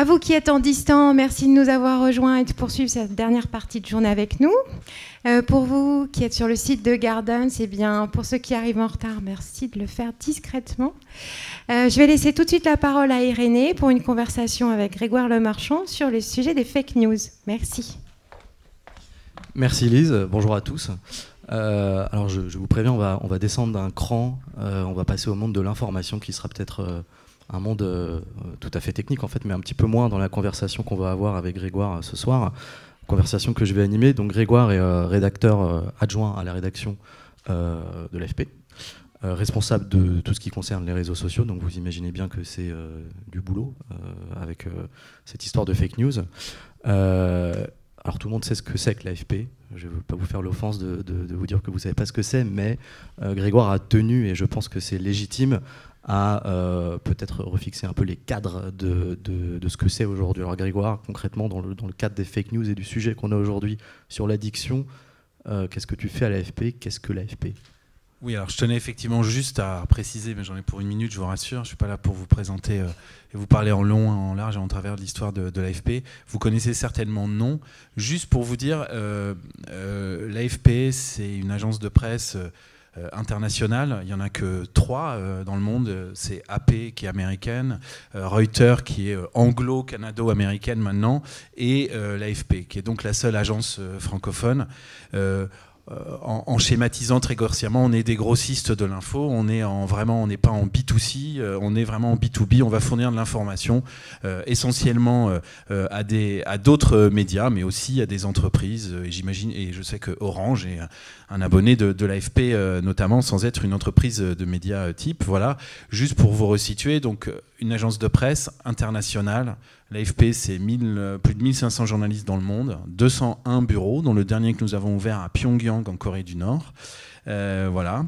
À vous qui êtes en distant, merci de nous avoir rejoints et de poursuivre cette dernière partie de journée avec nous. Euh, pour vous qui êtes sur le site de Gardens, c'est bien. Pour ceux qui arrivent en retard, merci de le faire discrètement. Euh, je vais laisser tout de suite la parole à Irénée pour une conversation avec Grégoire Lemarchand sur le sujet des fake news. Merci. Merci Lise, bonjour à tous. Euh, alors je, vous préviens, on va, on va descendre d'un cran, on va passer au monde de l'information qui sera peut-être un monde euh, tout à fait technique en fait, mais un petit peu moins dans la conversation qu'on va avoir avec Grégoire euh, ce soir, conversation que je vais animer. Donc Grégoire est euh, rédacteur adjoint à la rédaction de l'AFP, responsable de tout ce qui concerne les réseaux sociaux. Donc vous imaginez bien que c'est du boulot avec cette histoire de fake news. alors tout le monde sait ce que c'est que l'AFP, je ne veux pas vous faire l'offense de, vous dire que vous ne savez pas ce que c'est, mais Grégoire a tenu, et je pense que c'est légitime, à euh, peut-être refixer un peu les cadres de, de, ce que c'est aujourd'hui. Alors Grégoire, concrètement, dans le, dans le, cadre des fake news et du sujet qu'on a aujourd'hui sur l'addiction, euh, qu'est-ce que tu fais à l'AFP Qu'est-ce que l'AFP oui, alors je tenais effectivement juste à préciser, mais j'en ai pour une minute, je vous rassure, je ne suis pas là pour vous présenter euh, et vous parler en long, en large et en travers de l'histoire de, l'AFP. Vous connaissez certainement non. Juste pour vous dire, l'AFP, c'est une agence de presse euh, internationales. Il y en a que trois euh, dans le monde. C'est AP qui est américaine, euh, Reuters qui est anglo-canado-américaine maintenant, et l'AFP qui est donc la seule agence francophone. Euh, en, schématisant très grossièrement, on est des grossistes de l'info, on est en, vraiment, on n'est pas en B2C, euh, on est vraiment en B2B, on va fournir de l'information euh, essentiellement à, des, à d'autres médias, mais aussi à des entreprises. Et j'imagine, et je sais que Orange est un abonné de, l'AFP notamment, sans être une entreprise de médias type. Voilà, juste pour vous resituer, donc une agence de presse internationale L'AFP, c'est euh, plus de 1500 journalistes dans le monde, 201 bureaux, dont le dernier que nous avons ouvert à Pyongyang, en Corée du Nord. Euh, voilà.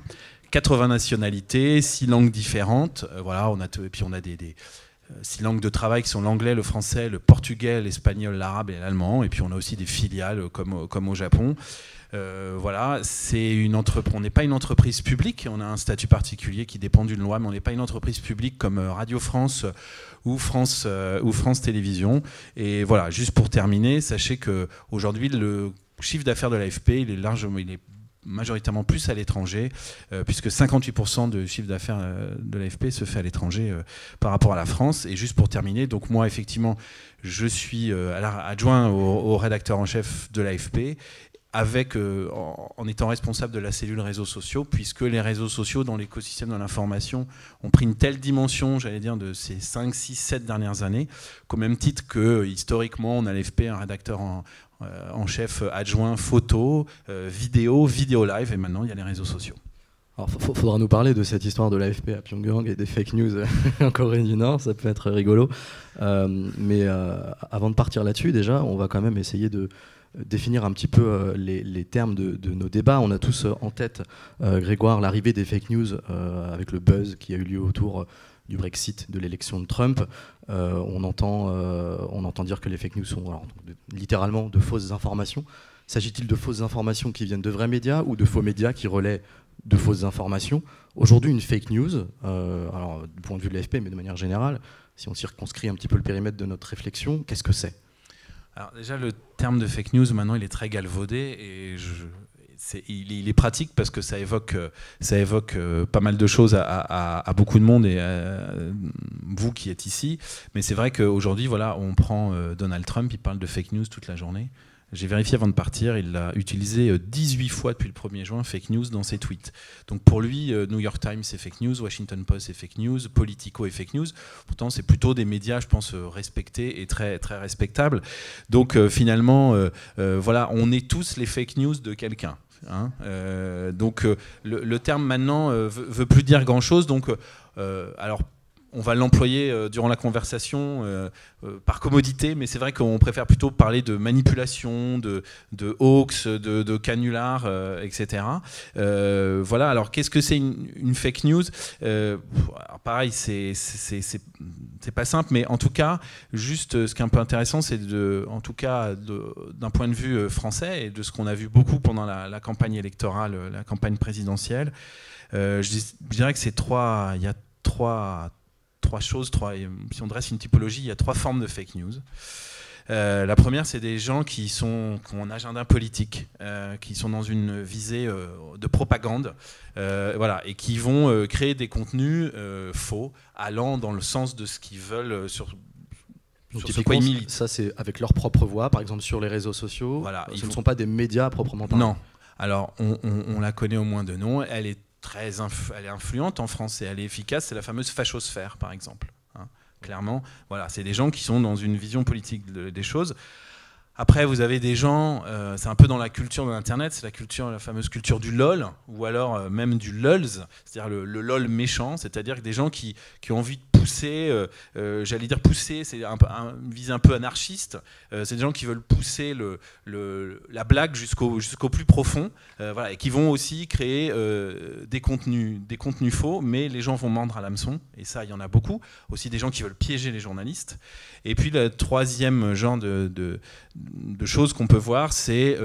80 nationalités, 6 langues différentes. Euh, voilà, on a et puis on a des, langues de travail qui sont l'anglais, le français, le portugais, l'espagnol, l'arabe et l'allemand. Et puis on a aussi des filiales comme au Japon. Euh, voilà, c'est une entreprise. On n'est pas une entreprise publique. On a un statut particulier qui dépend d'une loi, mais on n'est pas une entreprise publique comme euh, Radio France euh, ou France ou France Télévisions. Et voilà, juste pour terminer, sachez que aujourd'hui le chiffre d'affaires de l'AFP, il est largement, il est majoritairement plus à l'étranger, puisque 58% du chiffre d'affaires de l'AFP se fait à l'étranger par rapport à la France. Et juste pour terminer, donc moi effectivement, je suis adjoint au, au, rédacteur en chef de l'AFP avec, euh, en, étant responsable de la cellule réseaux sociaux, puisque les réseaux sociaux dans l'écosystème de l'information ont pris une telle dimension, j'allais dire, de ces 5, 6, 7 dernières années, qu'au même titre que historiquement on a l'FP, un rédacteur euh, en, chef adjoint photo, euh, vidéo, vidéo live, et maintenant il y a les réseaux sociaux. Alors, faudra nous parler de cette histoire de l'AFP à Pyongyang et des fake news en Corée du Nord, ça peut être rigolo. mais avant de partir là-dessus, déjà, on va quand même essayer de, euh, définir un petit peu euh, les, termes de, nos débats. On a tous euh, en tête, Grégoire, l'arrivée des fake news avec le buzz qui a eu lieu autour du Brexit, de l'élection de Trump. on, entend, dire que les fake news sont littéralement de fausses informations. S'agit-il de fausses informations qui viennent de vrais médias ou de faux médias qui relaient de fausses informations Aujourd'hui, une fake news, alors, du point de vue de l'AFP, mais de manière générale, si on circonscrit un petit peu le périmètre de notre réflexion, qu'est-ce que c'est alors déjà, le terme de fake news, maintenant, il est très galvaudé et il, est pratique parce que ça évoque, euh, euh, pas mal de choses à, beaucoup de monde et à euh, vous qui êtes ici. Mais c'est vrai qu'aujourd'hui, on prend Donald Trump, il parle de fake news toute la journée. J'ai vérifié avant de partir, il l'a utilisé 18 euh, fois depuis le 1er juin, fake news, dans ses tweets. Donc pour lui, euh, New York Times c'est fake news, Washington Post c'est fake news, Politico est fake news. Pourtant, c'est plutôt des médias, je pense, euh, respectés et très, très respectables. Donc finalement, voilà, on est tous les fake news de quelqu'un. Hein. donc le, terme maintenant ne veut, veut, plus dire grand-chose. Donc alors on va l'employer euh, durant la conversation euh, euh, par commodité, mais c'est vrai qu'on préfère plutôt parler de manipulation, de, de hoax, de, canular, etc. voilà, alors qu'est-ce que c'est une, fake news Pareil, c'est pas simple, mais en tout cas, juste ce qui est un peu intéressant, c'est de, en tout cas d'un point de vue français et de ce qu'on a vu beaucoup pendant la, campagne électorale, la campagne présidentielle, je, je, dirais que c'est trois, il y a trois trois choses, trois, euh, si on dresse une typologie, il y a trois formes de fake news. Euh, la première, c'est des gens qui, sont, ont un agenda politique, euh, qui sont dans une visée de propagande, voilà, et qui vont créer des contenus faux, allant dans le sens de ce qu'ils veulent sur, quoi Ça, c'est avec leur propre voix, par exemple sur les réseaux sociaux. Voilà, ce ne sont pas des médias proprement parlés. Non. Alors, on, on la connaît au moins de nom. Elle est très est influente en France et elle est efficace, c'est la fameuse fachosphère, par exemple. Hein, clairement, voilà, c'est des gens qui sont dans une vision politique des choses. Après, vous avez des gens, euh, c'est un peu dans la culture de l'Internet, c'est la culture, la fameuse culture du LOL, ou alors euh, même du LOLs, c'est-à-dire le, LOL méchant, c'est-à-dire des gens qui, qui ont envie de pousser, euh, euh, j'allais dire pousser, c'est un, un, une un peu anarchiste. Euh, c'est des gens qui veulent pousser le, la blague jusqu'au plus profond, et qui vont aussi créer des contenus, des contenus faux, mais les gens vont mordre à l'hameçon, et ça, il y en a beaucoup. Aussi des gens qui veulent piéger les journalistes. Et puis le troisième genre de, de, choses qu'on peut voir, c'est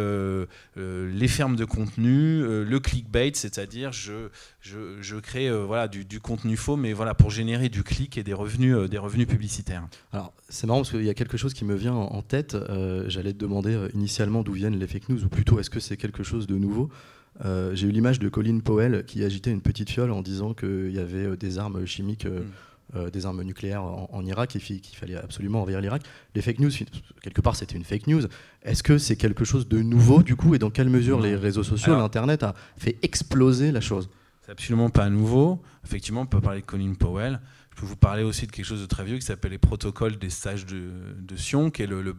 les fermes de contenu, le clickbait, c'est-à-dire je, je, crée voilà, du, du, contenu faux, mais voilà, pour générer du clic et des revenus, euh, des revenus publicitaires. Alors, c'est marrant parce qu'il y a quelque chose qui me vient en tête. Euh, j'allais te demander euh, initialement d'où viennent les fake news, ou plutôt est-ce que c'est quelque chose de nouveau J'ai eu l'image de Colin Powell qui agitait une petite fiole en disant qu'il y avait des armes chimiques. Mm. des armes nucléaires en, Irak et qu'il fallait absolument envahir l'Irak. Les fake news, quelque part, c'était une fake news. Est-ce que c'est quelque chose de nouveau, du coup, et dans quelle mesure les réseaux sociaux, l'Internet a fait exploser la chose C'est absolument pas nouveau. Effectivement, on peut parler de Colin Powell. Je peux vous parler aussi de quelque chose de très vieux qui s'appelle les protocoles des sages de, Sion, qui est le, le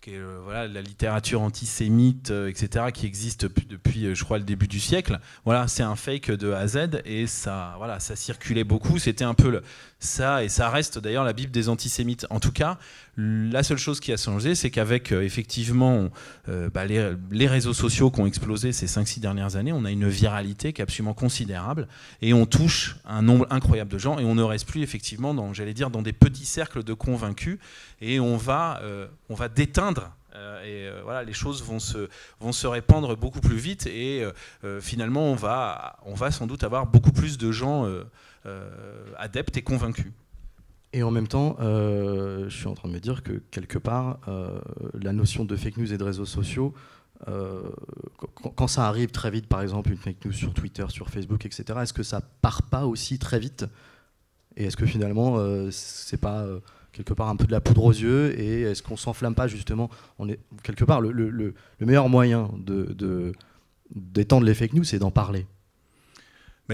qui est, euh, voilà, la littérature antisémite, euh, etc., qui existe depuis, euh, je crois, le début du siècle. Voilà, c'est un fake de A à Z et ça, voilà, ça circulait beaucoup. C'était un peu ça et ça reste d'ailleurs la Bible des antisémites. En tout cas, la seule chose qui a changé, c'est qu'avec euh, effectivement euh, bah, les, réseaux sociaux qui ont explosé ces 5-6 dernières années, on a une viralité qui est absolument considérable et on touche un nombre incroyable de gens et on ne reste plus effectivement dans, j'allais dire, dans des petits cercles de convaincus et on va, euh, on va déteindre et voilà, les choses vont se, vont se répandre beaucoup plus vite et finalement on va, on va sans doute avoir beaucoup plus de gens adeptes et convaincus. Et en même temps, euh, je suis en train de me dire que quelque part, euh, la notion de fake news et de réseaux sociaux, euh, quand, ça arrive très vite, par exemple, une fake news sur Twitter, sur Facebook, etc., est-ce que ça part pas aussi très vite Et est-ce que finalement, c'est pas quelque part un peu de la poudre aux yeux Et est-ce qu'on s'enflamme pas justement On est quelque part le, le meilleur moyen de, d'étendre les fake news, c'est d'en parler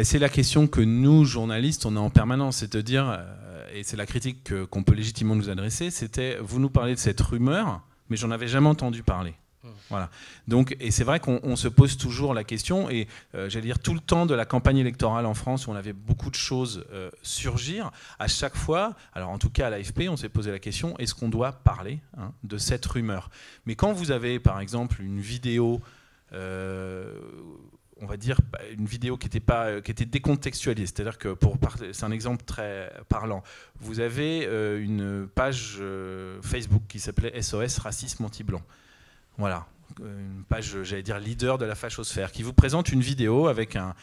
c'est la question que nous, journalistes, on a en permanence. C'est-à-dire, euh, et c'est la critique qu'on peut légitimement nous adresser, c'était vous nous parlez de cette rumeur, mais j'en avais jamais entendu parler. Mmh. Voilà. Donc, et c'est vrai qu'on se pose toujours la question, et euh, j'allais dire tout le temps de la campagne électorale en France, où on avait beaucoup de choses euh, surgir, à chaque fois, alors en tout cas à l'AFP, on s'est posé la question est-ce qu'on doit parler hein, de cette rumeur Mais quand vous avez par exemple une vidéo on va dire, une vidéo qui était, pas, qui était décontextualisée. C'est-à-dire que, pour c'est un exemple très parlant, vous avez euh, une page euh, Facebook qui s'appelait SOS Racisme Anti-Blanc. Voilà, euh, une page, j'allais dire, leader de la fachosphère, qui vous présente une vidéo avec un,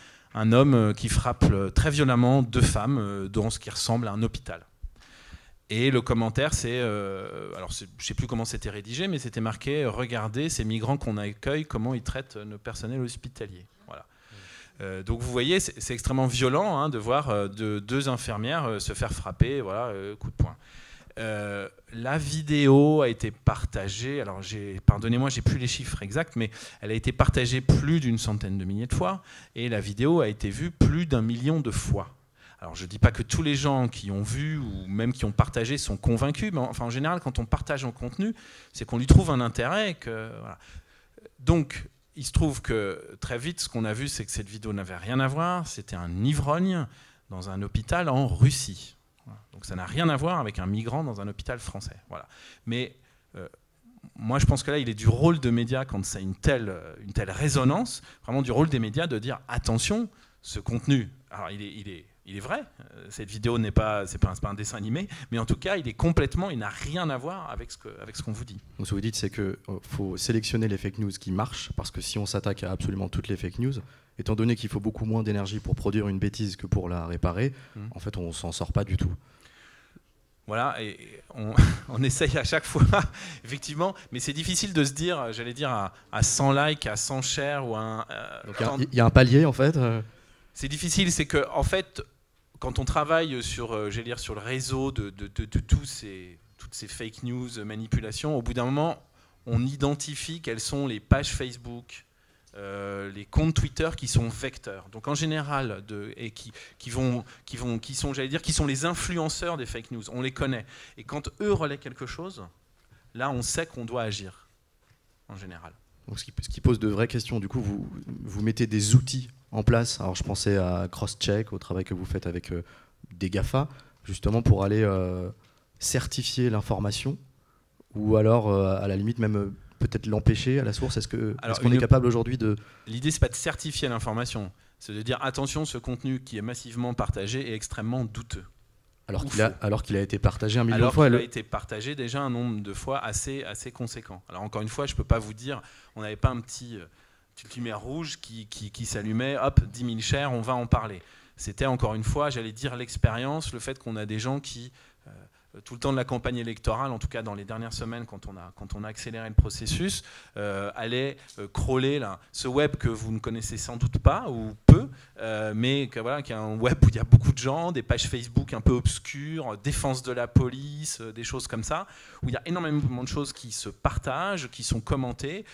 homme qui frappe très violemment deux femmes dans ce qui ressemble à un hôpital. Et le commentaire, c'est. alors, je ne sais plus comment c'était rédigé, mais c'était marqué Regardez ces migrants qu'on accueille, comment ils traitent nos personnels hospitaliers. Euh, donc vous voyez, c'est extrêmement violent hein, de voir euh, de, deux infirmières euh, se faire frapper, voilà, coup de poing. la vidéo a été partagée, alors pardonnez-moi, j'ai plus les chiffres exacts, mais elle a été partagée plus d'une centaine de milliers de fois, et la vidéo a été vue plus d'un million de fois. Alors je ne dis pas que tous les gens qui ont vu ou même qui ont partagé sont convaincus, mais enfin en général quand on partage un contenu, c'est qu'on lui trouve un intérêt. Que, Donc il se trouve que très vite, ce qu'on a vu, c'est que cette vidéo n'avait rien à voir. C'était un ivrogne dans un hôpital en Russie. Donc ça n'a rien à voir avec un migrant dans un hôpital français. Voilà. Mais euh, moi, je pense que là, il est du rôle de médias, quand ça a une telle, une telle résonance, vraiment du rôle des médias de dire attention, ce contenu, alors il est, il est il est vrai, euh, cette vidéo n'est pas, c'est pas, un dessin animé, mais en tout cas, il est complètement, il n'a rien à voir avec ce, que, avec ce qu'on vous dit. Donc ce que vous dites, c'est qu'il euh, faut sélectionner les fake news qui marchent, parce que si on s'attaque à absolument toutes les fake news, étant donné qu'il faut beaucoup moins d'énergie pour produire une bêtise que pour la réparer, hmm. en fait, on s'en sort pas du tout. Voilà, et on, essaye à chaque fois, effectivement, mais c'est difficile de se dire, j'allais dire, à, 100 likes, à 100 shares ou un... Euh, il y, a un palier, en fait c'est difficile, c'est que en fait, quand on travaille sur, euh, lire, sur le réseau de, de, de, tous ces, toutes ces fake news, manipulations, au bout d'un moment, on identifie quelles sont les pages Facebook, euh, les comptes Twitter qui sont vecteurs. Donc en général, de, et qui, qui, vont, qui, vont, qui sont, j'allais dire, qui sont les influenceurs des fake news. On les connaît. Et quand eux relaient quelque chose, là, on sait qu'on doit agir. En général. Donc ce qui, ce qui, pose de vraies questions. Du coup, vous, vous mettez des outils en place. Alors je pensais à Crosscheck, au travail que vous faites avec euh, des GAFA, justement pour aller euh, certifier l'information, ou alors euh, à la limite même peut-être l'empêcher à la source. Est-ce qu'on est, qu'on est capable aujourd'hui de... L'idée, c'est pas de certifier l'information, c'est de dire attention, ce contenu qui est massivement partagé est extrêmement douteux. Alors qu'il a, alors qu'il a été partagé un million de fois. Alors qu'il a été partagé déjà un nombre de fois assez, assez conséquent. Alors encore une fois, je ne peux pas vous dire, on n'avait pas un petit lumière rouge qui, qui, s'allumait, hop, 10 000 chers on va en parler. C'était encore une fois, j'allais dire, l'expérience, le fait qu'on a des gens qui euh, tout le temps de la campagne électorale, en tout cas dans les dernières semaines quand on a, quand on a accéléré le processus, euh, allait euh, crawler ce web que vous ne connaissez sans doute pas ou peu, mais que, voilà, qui est un web où il y a beaucoup de gens, des pages Facebook un peu obscures, défense de la police, des choses comme ça, où il y a énormément de choses qui se partagent, qui sont commentées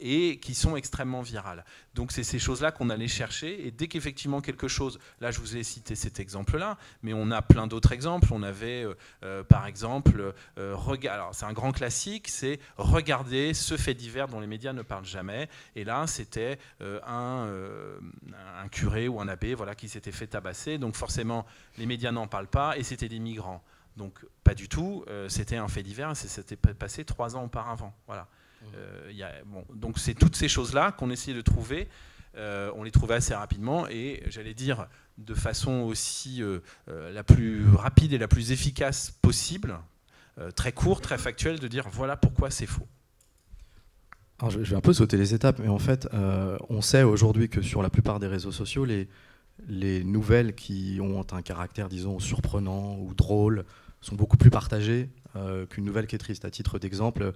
et qui sont extrêmement virales. Donc c'est ces choses-là qu'on allait chercher. Et dès qu'effectivement quelque chose, là je vous ai cité cet exemple-là, mais on a plein d'autres exemples. On avait euh, euh, par exemple, euh, alors c'est un grand classique, c'est regarder ce fait divers dont les médias ne parlent jamais. Et là c'était un, curé ou un abbé voilà, qui s'était fait tabasser. Donc forcément les médias n'en parlent pas et c'était des migrants. Donc pas du tout, c'était un fait divers, c'était passé trois ans auparavant. Voilà. Euh, donc c'est toutes ces choses-là qu'on essayait de trouver. Euh, on les trouvait assez rapidement et j'allais dire de façon aussi euh, la plus rapide et la plus efficace possible, très court, très factuel, de dire voilà pourquoi c'est faux. je vais un peu sauter les étapes, mais en fait, on sait aujourd'hui que sur la plupart des réseaux sociaux, les, les, nouvelles qui ont un caractère, disons, surprenant ou drôle sont beaucoup plus partagées qu'une nouvelle qui est triste. À titre d'exemple,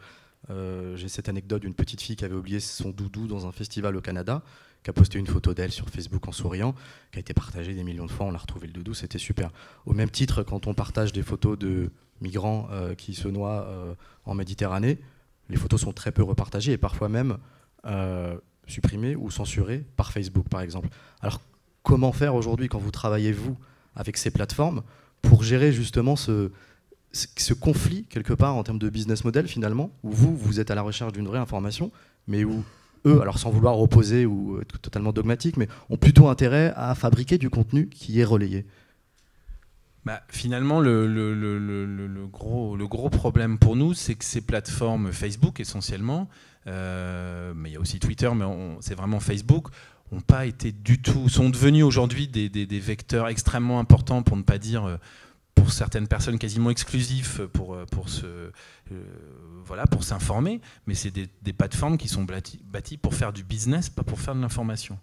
euh, j'ai cette anecdote d'une petite fille qui avait oublié son doudou dans un festival au Canada, qui a posté une photo d'elle sur Facebook en souriant, qui a été partagée des millions de fois. On l'a retrouvé le doudou, c'était super. Au même titre, quand on partage des photos de migrants euh, qui se noient euh, en Méditerranée, les photos sont très peu repartagées et parfois même supprimées ou censurées par Facebook, par exemple. Alors, comment faire aujourd'hui quand vous travaillez, vous, avec ces plateformes pour gérer justement ce, ce conflit, quelque part, en termes de business model, finalement, où vous, vous êtes à la recherche d'une vraie information, mais où eux, alors sans vouloir opposer ou être totalement dogmatique, mais ont plutôt intérêt à fabriquer du contenu qui est relayé. Bah, finalement, le, le, le, gros, le, gros, problème pour nous, c'est que ces plateformes Facebook essentiellement, euh, mais il y a aussi Twitter, mais c'est vraiment Facebook, ont pas été du tout, sont devenus aujourd'hui des, des, des, vecteurs extrêmement importants, pour ne pas dire euh, pour certaines personnes quasiment exclusif pour, euh, pour se, euh, voilà, pour s'informer, mais c'est des, plateformes qui sont bâties, pour faire du business, pas pour faire de l'information.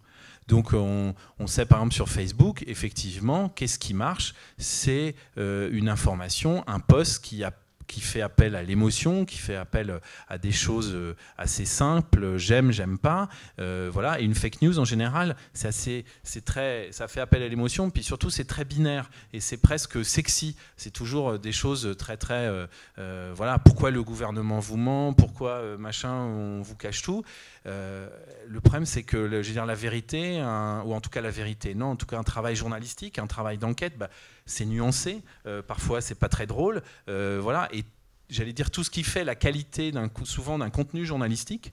Donc euh, on, sait par exemple sur Facebook, effectivement, qu'est-ce qui marche C'est une information, un post qui a qui fait appel à l'émotion, qui fait appel euh, à des choses euh, assez simples, euh, j'aime, j'aime pas, voilà. Et une fake news en général, c'est assez, c'est très, ça fait appel à l'émotion, puis surtout c'est très binaire et c'est presque sexy. C'est toujours des choses très très, voilà, pourquoi le gouvernement vous ment, pourquoi machin, on vous cache tout. le problème c'est que, je veux dire, la vérité, ou en tout cas la vérité, non, en tout cas un travail journalistique, un travail d'enquête. Bah, c'est nuancé, euh, parfois c'est pas très drôle, euh, voilà. Et j'allais dire tout ce qui fait la qualité souvent d'un contenu journalistique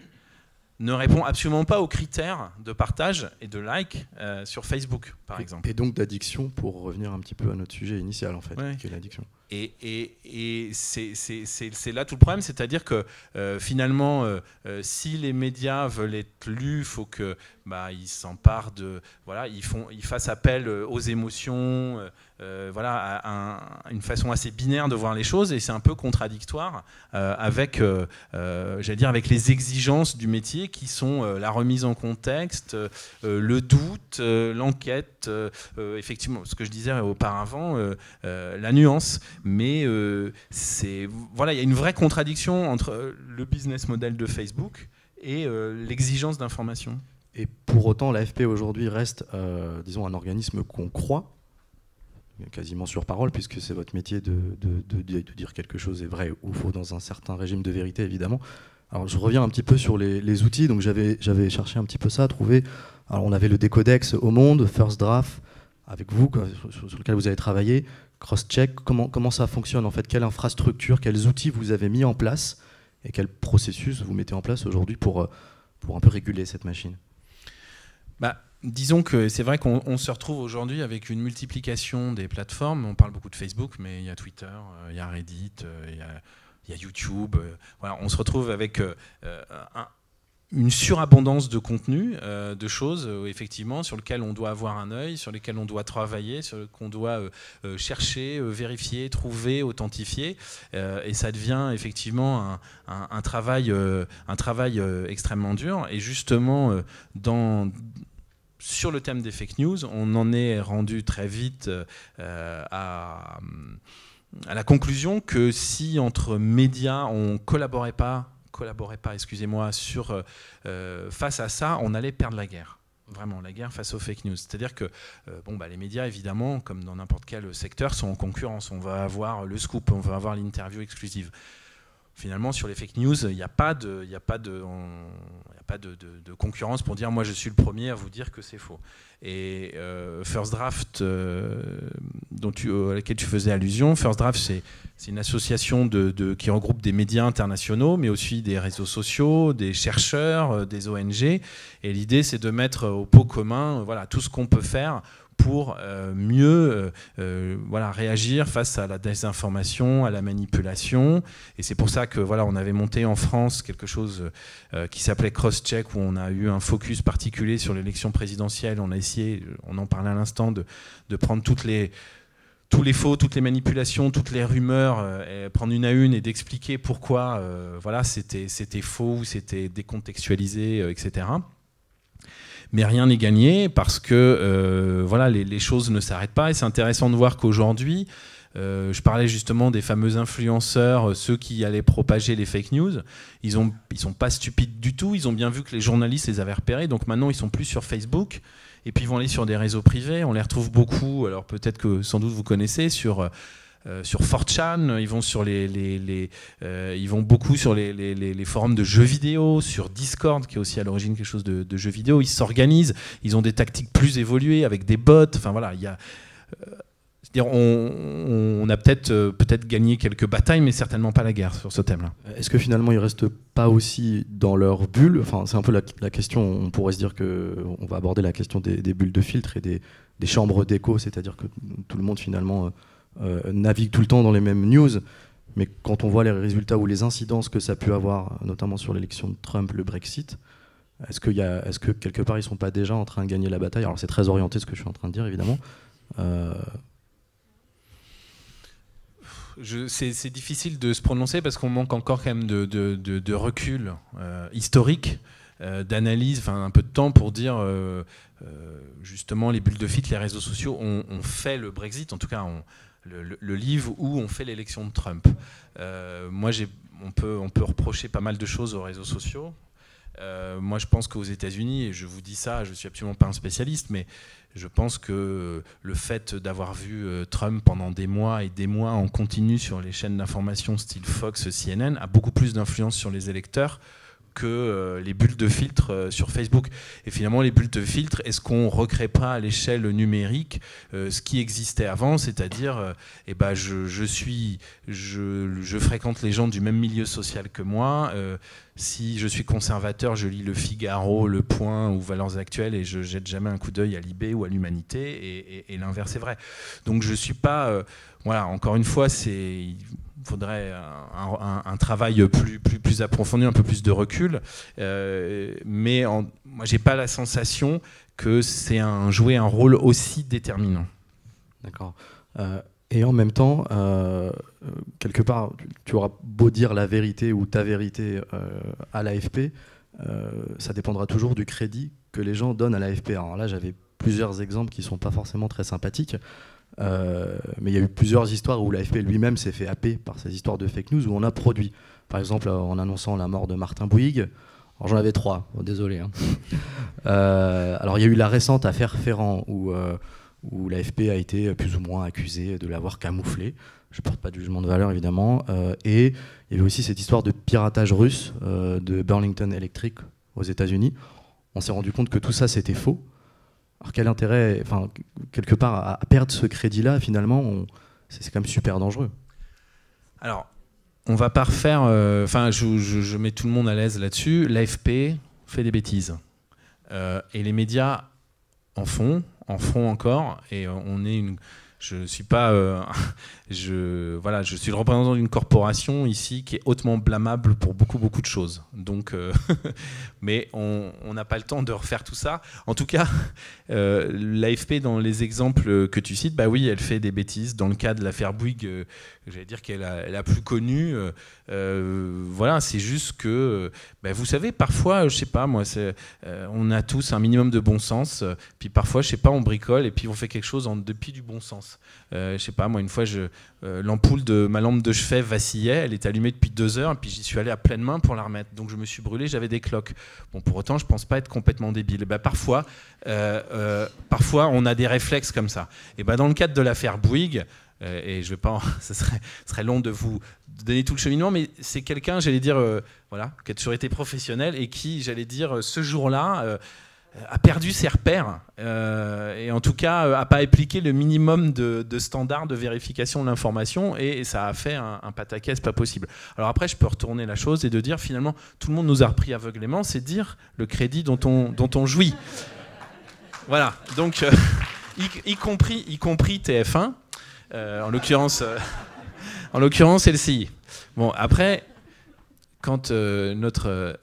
ne répond absolument pas aux critères de partage et de like euh, sur Facebook, par exemple. Et donc d'addiction, pour revenir un petit peu à notre sujet initial, en fait, ouais. l'addiction. Et, c'est là tout le problème, c'est-à-dire que euh, finalement, euh, euh, si les médias veulent être lus, faut que bah, ils s'emparent de, voilà, ils font, fassent appel aux émotions, voilà, à, une façon assez binaire de voir les choses, et c'est un peu contradictoire avec, dire, avec les exigences du métier qui sont la remise en contexte, le doute, l'enquête, effectivement, ce que je disais auparavant, la nuance mais euh, c'est voilà, il y a une vraie contradiction entre euh, le business model de Facebook et euh, l'exigence d'information. Et pour autant, l'AFP aujourd'hui reste, disons, un organisme qu'on croit quasiment sur parole, puisque c'est votre métier de, de, de, dire quelque chose est vrai ou faux dans un certain régime de vérité, évidemment. Alors je reviens un petit peu sur les, les outils, donc j'avais cherché un petit peu ça, trouvé. Alors on avait le décodex au monde, First Draft, avec vous, sur, lequel vous avez travaillé, cross-check, comment, comment ça fonctionne en fait, quelle infrastructure, quels outils vous avez mis en place et quel processus vous mettez en place aujourd'hui pour, euh, pour un peu réguler cette machine bah, Disons que c'est vrai qu'on se retrouve aujourd'hui avec une multiplication des plateformes. On parle beaucoup de Facebook, mais il y a Twitter, euh, il y a Reddit, euh, il y a, YouTube. on se retrouve avec un, une surabondance de contenu, euh, de choses, euh, effectivement, sur lesquelles on doit avoir un œil, sur lesquelles on doit travailler, sur qu'on doit euh, chercher, vérifier, trouver, authentifier. et ça devient effectivement un, travail, un travail extrêmement dur. Et justement, dans sur le thème des fake news, on en est rendu très vite à à la conclusion que si entre médias on collaborait pas collaborait pas, excusez-moi, sur euh, euh, face à ça, on allait perdre la guerre. Vraiment, la guerre face aux fake news. C'est-à-dire que euh, bon, bah, les médias, évidemment, comme dans n'importe quel secteur, sont en concurrence. On va avoir le scoop, on va avoir l'interview exclusive finalement, sur les fake news, il n'y a pas, de, a pas, de, pas de, concurrence pour dire moi je suis le premier à vous dire que c'est faux. Et euh, First Draft, euh, dont tu, à laquelle tu faisais allusion, First Draft, c'est, une association de, qui regroupe des médias internationaux, mais aussi des réseaux sociaux, des chercheurs, euh, des ONG. Et l'idée, c'est de mettre au pot commun voilà, tout ce qu'on peut faire pour euh, mieux euh, euh, voilà, réagir face à la désinformation, à la manipulation. Et c'est pour ça que voilà, on avait monté en France quelque chose qui s'appelait cross où on a eu un focus particulier sur l'élection présidentielle. On a essayé, on en parlait à l'instant, de, prendre toutes les tous les faux, toutes les manipulations, toutes les rumeurs, prendre une à une et d'expliquer pourquoi voilà, c'était faux, ou c'était décontextualisé, etc mais rien n'est gagné parce que euh, voilà, les, choses ne s'arrêtent pas. Et c'est intéressant de voir qu'aujourd'hui, euh, je parlais justement des fameux influenceurs, euh, ceux qui allaient propager les fake news. Ils ont, ils sont pas stupides du tout. Ils ont bien vu que les journalistes les avaient repérés. Donc maintenant, ils sont plus sur Facebook et puis ils vont aller sur des réseaux privés. On les retrouve beaucoup. Alors peut-être que sans doute vous connaissez sur euh, sur Fortchan, ils vont sur les, euh, ils vont beaucoup sur les, forums de jeux vidéo, sur Discord qui est aussi à l'origine quelque chose de, jeux vidéo. Ils s'organisent, ils ont des tactiques plus évoluées avec des bots. Enfin voilà, il y a euh, on, a peut-être peut-être gagné quelques batailles, mais certainement pas la guerre sur ce thème-là. Est-ce que finalement ils restent pas aussi dans leur bulle Enfin, c'est un peu la, question. On pourrait se dire que on va aborder la question des, bulles de filtre et des, des chambres d'écho, c'est-à-dire que tout le monde finalement euh, naviguent tout le temps dans les mêmes news. Mais quand on voit les résultats ou les incidences que ça a pu avoir, notamment sur l'élection de Trump, le Brexit, est-ce que, est que, quelque part ils ne sont pas déjà en train de gagner la bataille Alors c'est très orienté ce que je suis en train de dire évidemment. Euh, c'est difficile de se prononcer parce qu'on manque encore quand même de, recul euh, historique euh, d'analyse, enfin un peu de temps pour dire euh, euh, justement les bulles de fit, les réseaux sociaux ont, fait le Brexit, en tout cas le, livre où on fait l'élection de Trump. moi, on peut, on peut reprocher pas mal de choses aux réseaux sociaux. moi, je pense qu'aux États-Unis, et je vous dis ça, je suis absolument pas un spécialiste, mais je pense que le fait d'avoir vu Trump pendant des mois et des mois en continu sur les chaînes d'information style Fox, CNN, a beaucoup plus d'influence sur les électeurs que euh, les bulles de filtre euh, sur Facebook. Et finalement, les bulles de filtre, est-ce qu'on recrée pas à l'échelle numérique euh, ce qui existait avant, c'est-à-dire, eh ben, je, suis, je, fréquente les gens du même milieu social que moi. si je suis conservateur, je lis Le Figaro, Le Point ou Valeurs Actuelles et je jette jamais un coup d'œil à l'IB ou à l'Humanité. Et, l'inverse est vrai. Donc je suis pas, voilà, encore une fois, c'est faudrait un, travail plus, plus, plus approfondi, un peu plus de recul. Euh, mais en, moi, j'ai pas la sensation que c'est un jouer un rôle aussi déterminant. D'accord. Euh, et en même temps, euh, quelque part, tu, auras beau dire la vérité ou ta vérité à l'AFP, ça dépendra toujours du crédit que les gens donnent à l'AFP. Alors là, j'avais plusieurs exemples qui sont pas forcément très sympathiques. Euh, mais il y a eu plusieurs histoires où l'AFP lui-même s'est fait happer par ces histoires de fake news où on a produit. Par exemple, euh, en annonçant la mort de Martin Bouygues, j'en avais trois, oh, désolé. Hein. Euh, alors il y a eu la récente affaire Ferrand où, l'AFP a été plus ou moins accusée de l'avoir camouflé. Je ne porte pas de jugement de valeur évidemment. et il y avait aussi cette histoire de piratage russe de Burlington Electric aux États-Unis. On s'est rendu compte que tout ça c'était faux alors quel intérêt, enfin, quelque part, à, perdre ce crédit-là, finalement, c'est quand même super dangereux. Alors, on ne va pas refaire, euh, enfin, je, mets tout le monde à l'aise là-dessus, l'AFP fait des bêtises. Euh, et les médias en font, en font encore, et on est une... Je ne suis pas euh, je, voilà, je suis le représentant d'une corporation ici qui est hautement blâmable pour beaucoup, beaucoup de choses. Donc, euh, mais on n'a pas le temps de refaire tout ça. En tout cas, euh, l'AFP, dans les exemples que tu cites, bah oui, elle fait des bêtises. Dans le cas de l'affaire Bouygues, euh, j'allais dire qu'elle est la plus connue. voilà, c'est juste que, bah, vous savez, parfois, je sais pas, moi, on a tous un minimum de bon sens. Puis parfois, je sais pas, on bricole et puis on fait quelque chose en, depuis du bon sens. Euh, je sais pas, moi, une fois, euh, l'ampoule de ma lampe de chevet vacillait, elle est allumée depuis deux heures, et puis j'y suis allé à pleine main pour la remettre. Donc je me suis brûlé, j'avais des cloques. Bon, pour autant, je pense pas être complètement débile. bah, parfois, euh, parfois, on a des réflexes comme ça. Et eh bah, ben, dans le cadre de l'affaire Bouygues, et je vais pas, ce serait, long de vous donner tout le cheminement, mais c'est quelqu'un, j'allais dire, voilà, qui a toujours été professionnel et qui, j'allais dire, ce jour-là, a perdu ses repères euh, et en tout cas n'a euh, pas appliqué le minimum de, standards de vérification de l'information et, ça a fait un, un pataquès pas possible. Alors après, je peux retourner la chose et de dire finalement tout le monde nous a repris aveuglément, c'est dire le crédit dont on, dont on jouit. voilà, donc euh, y, compris, y compris TF1, en l'occurrence en l'occurrence LCI. Bon, après, quand notre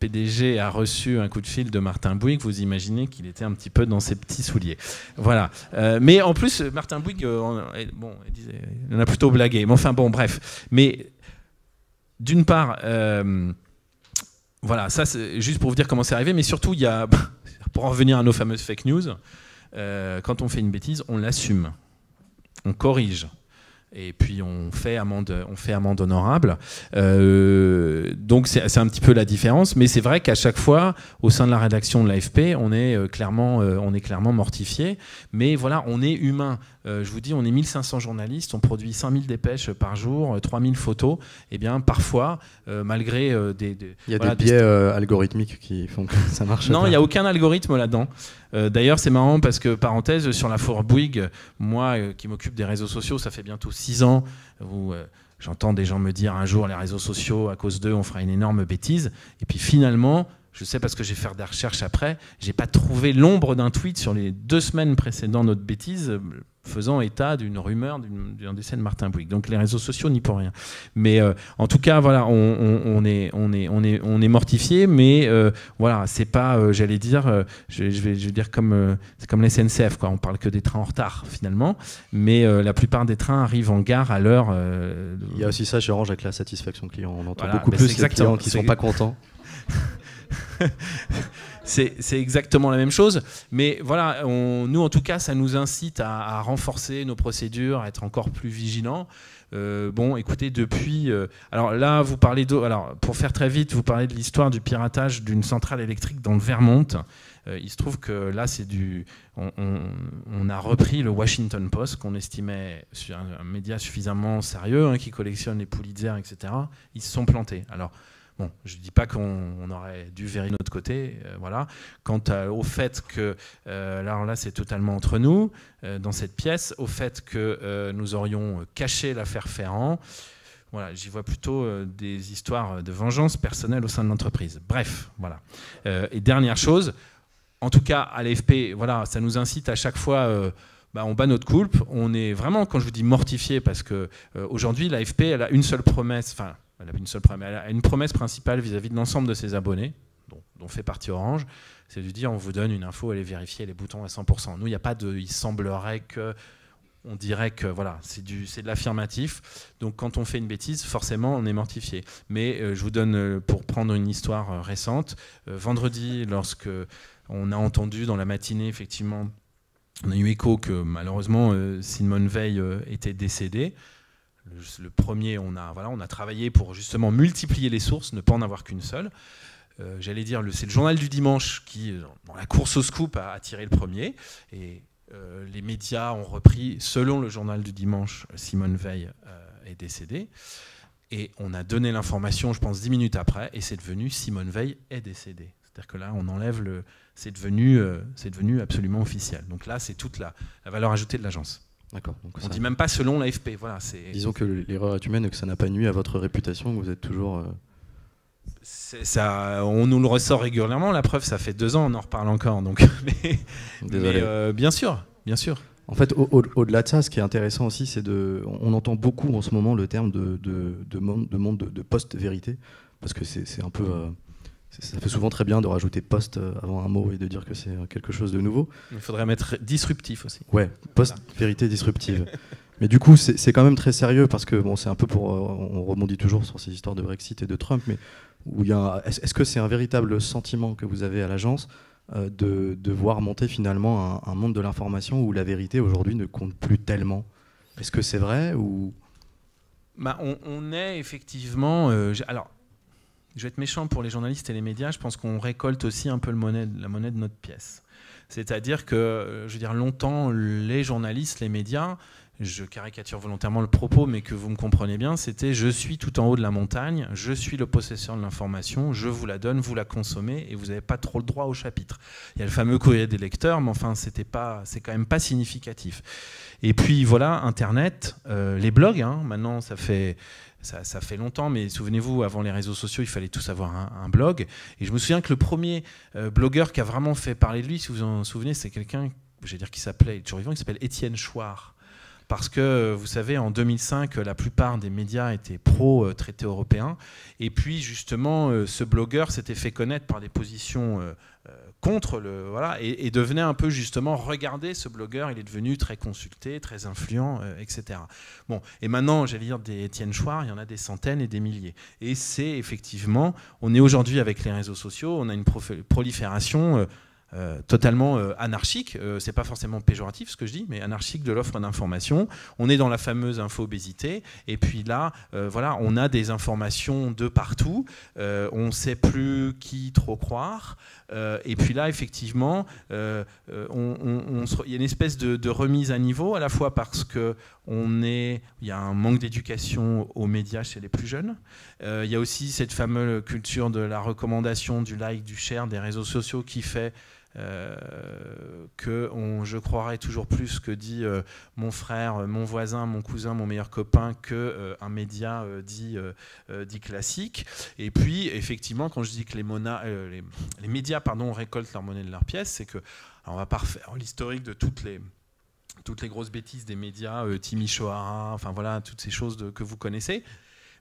PDG a reçu un coup de fil de Martin Bouygues, vous imaginez qu'il était un petit peu dans ses petits souliers. Voilà. Euh, mais en plus, Martin Bouygues, euh, euh, bon, il, disait, en a plutôt blagué. Mais enfin, bon, bref. Mais d'une part, voilà, ça, c'est juste pour vous dire comment c'est arrivé. Mais surtout, il y a, pour en revenir à nos fameuses fake news, quand on fait une bêtise, on l'assume, on corrige et puis on fait amende, on fait amende honorable. Euh, donc c'est un petit peu la différence, mais c'est vrai qu'à chaque fois, au sein de la rédaction de l'AFP, on est euh, clairement, euh, on est clairement mortifié. Mais voilà, on est humain. Euh, je vous dis, on est 1500 journalistes, on produit 5000 dépêches par jour, 3000 euh, photos. Et eh bien, parfois, euh, malgré des, Il y a des biais algorithmiques qui font que ça marche. non, il n'y a aucun algorithme là-dedans. D'ailleurs, c'est marrant parce que, parenthèse, sur la four Bouygues, moi qui m'occupe des réseaux sociaux, ça fait bientôt 6 ans où. J'entends des gens me dire un jour les réseaux sociaux, à cause d'eux, on fera une énorme bêtise. Et puis finalement, je sais parce que j'ai fait des recherches après, j'ai pas trouvé l'ombre d'un tweet sur les deux semaines précédant notre bêtise, faisant état d'une rumeur d'un décès de Martin Bouygues. Donc les réseaux sociaux n'y pour rien. Mais euh, en tout cas, voilà, on, est on mortifié, mais euh, voilà, c'est pas, euh, j'allais dire, je, vais dire comme c'est comme la SNCF quoi. On parle que des trains en retard finalement, mais la plupart des trains arrivent en gare à l'heure. Il y a aussi ça je range avec la satisfaction client. On entend beaucoup plus les clients qui sont pas contents. c'est exactement la même chose. Mais voilà, nous, en tout cas, ça nous incite à, renforcer nos procédures, à être encore plus vigilants. Euh, bon, écoutez, depuis. Euh, alors là, vous parlez d'eau. Alors, pour faire très vite, vous parlez de l'histoire du piratage d'une centrale électrique dans le Vermont. Euh, il se trouve que là, c'est du. On, a repris le Washington Post, qu'on estimait un, un, média suffisamment sérieux, hein, qui collectionne les Pulitzer, etc. Ils se sont plantés. Alors. Bon, je ne dis pas qu'on aurait dû vérifier de notre côté, euh, voilà. Quant au fait que, euh, là, là c'est totalement entre nous, euh, dans cette pièce, au fait que nous aurions caché l'affaire Ferrand, voilà, j'y vois plutôt des histoires de vengeance personnelle au sein de l'entreprise. Bref, voilà. et dernière chose, en tout cas à l'AFP, voilà, ça nous incite à chaque fois. Bah, on bat notre coupe, on est vraiment, quand je vous dis mortifié, parce que aujourd'hui l'AFP, elle a une seule promesse, enfin elle une seule promesse. a une promesse principale vis-à-vis de l'ensemble de ses abonnés, dont, fait partie Orange, c'est de dire on vous donne une info, allez vérifier les boutons à 100%. Nous, il n'y a pas de. Il semblerait que. On dirait que voilà, c'est de l'affirmatif. Donc quand on fait une bêtise, forcément, on est mortifié. Mais euh, je vous donne, euh, pour prendre une histoire euh, récente, vendredi, lorsque on a entendu dans la matinée, effectivement, on a eu écho que malheureusement Simone Veil était décédée. Le, premier, on a, voilà, on a travaillé pour justement multiplier les sources, ne pas en avoir qu'une seule. Euh, j'allais dire, c'est le journal du dimanche qui, dans la course au scoop, a attiré le premier. Et euh, les médias ont repris, selon le journal du dimanche, Simone Veil euh, est décédée. Et on a donné l'information, je pense, dix minutes après, et c'est devenu Simone Veil est décédée. C'est-à-dire que là, on enlève le. C'est devenu, devenu absolument officiel. Donc là, c'est toute la valeur ajoutée de l'agence. On ne dit même pas selon l'AFP. Voilà, Disons que l'erreur est humaine et que ça n'a pas nuit à votre réputation, que vous êtes toujours. Euh, ça, on nous le ressort régulièrement. La preuve, ça fait deux ans, on en reparle encore. Donc, mais, euh, bien sûr, bien sûr. En fait, au-delà de ça, ce qui est intéressant aussi, c'est de. On entend beaucoup en ce moment le terme de, de, de monde de, post-vérité, parce que c'est un peu. Euh, ça fait souvent très bien de rajouter post euh, avant un mot et de dire que c'est euh, quelque chose de nouveau. Il faudrait mettre disruptif aussi. Ouais, post-vérité disruptive. Mais du coup, c'est quand même très sérieux parce que bon, c'est un peu pour. Euh, on rebondit toujours sur ces histoires de Brexit et de Trump, mais où il Est-ce que c'est un véritable sentiment que vous avez à l'agence de, voir monter finalement un, monde de l'information où la vérité aujourd'hui ne compte plus tellement Est-ce que c'est vrai ou bah, on, est effectivement. alors, je vais être méchant pour les journalistes et les médias, je pense qu'on récolte aussi un peu le monnaie, la monnaie de notre pièce. C'est-à-dire que, euh, je veux dire, longtemps, les journalistes, les médias, je caricature volontairement le propos, mais que vous me comprenez bien, c'était je suis tout en haut de la montagne, je suis le possesseur de l'information, je vous la donne, vous la consommez, et vous n'avez pas trop le droit au chapitre. Il y a le fameux courrier des lecteurs, mais enfin, c'était pas, c'est quand même pas significatif. Et puis voilà, Internet, euh, les blogs, hein, maintenant ça fait ça, fait longtemps, mais souvenez-vous, avant les réseaux sociaux, il fallait tous avoir un, blog. Et je me souviens que le premier euh, blogueur qui a vraiment fait parler de lui, si vous vous en souvenez, c'est quelqu'un, je vais dire qui s'appelait, toujours vivant, qui s'appelle Étienne Chouard. Parce que, euh, vous savez, en 2005, euh, la plupart des médias étaient pro-traité européen. Et puis, justement, ce blogueur s'était fait connaître par des positions contre le voilà et, devenait un peu justement regardez ce blogueur il est devenu très consulté très influent euh, etc bon et maintenant j'allais dire des Étienne Chouard il y en a des centaines et des milliers et c'est effectivement on est aujourd'hui avec les réseaux sociaux on a une prolifération euh, euh, totalement anarchique, c'est pas forcément péjoratif ce que je dis, mais anarchique de l'offre d'information. On est dans la fameuse infobésité, et puis là, voilà, on a des informations de partout, on sait plus qui trop croire, euh, et puis là, effectivement, euh, euh, on, il y a une espèce de, de, remise à niveau, à la fois parce que on est, il y a un manque d'éducation aux médias chez les plus jeunes. il y a aussi cette fameuse culture de la recommandation, du like, du share, des réseaux sociaux qui fait euh, que je croirais toujours plus que dit euh, mon frère, euh, mon voisin, mon cousin, mon meilleur copain que un média dit, dit, classique. Et puis effectivement, quand je dis que les, les, médias pardon, récoltent leur monnaie de leur pièce, c'est que on va pas l'historique de toutes les toutes les grosses bêtises des médias, Timmy Shohara, enfin voilà, toutes ces choses que vous connaissez.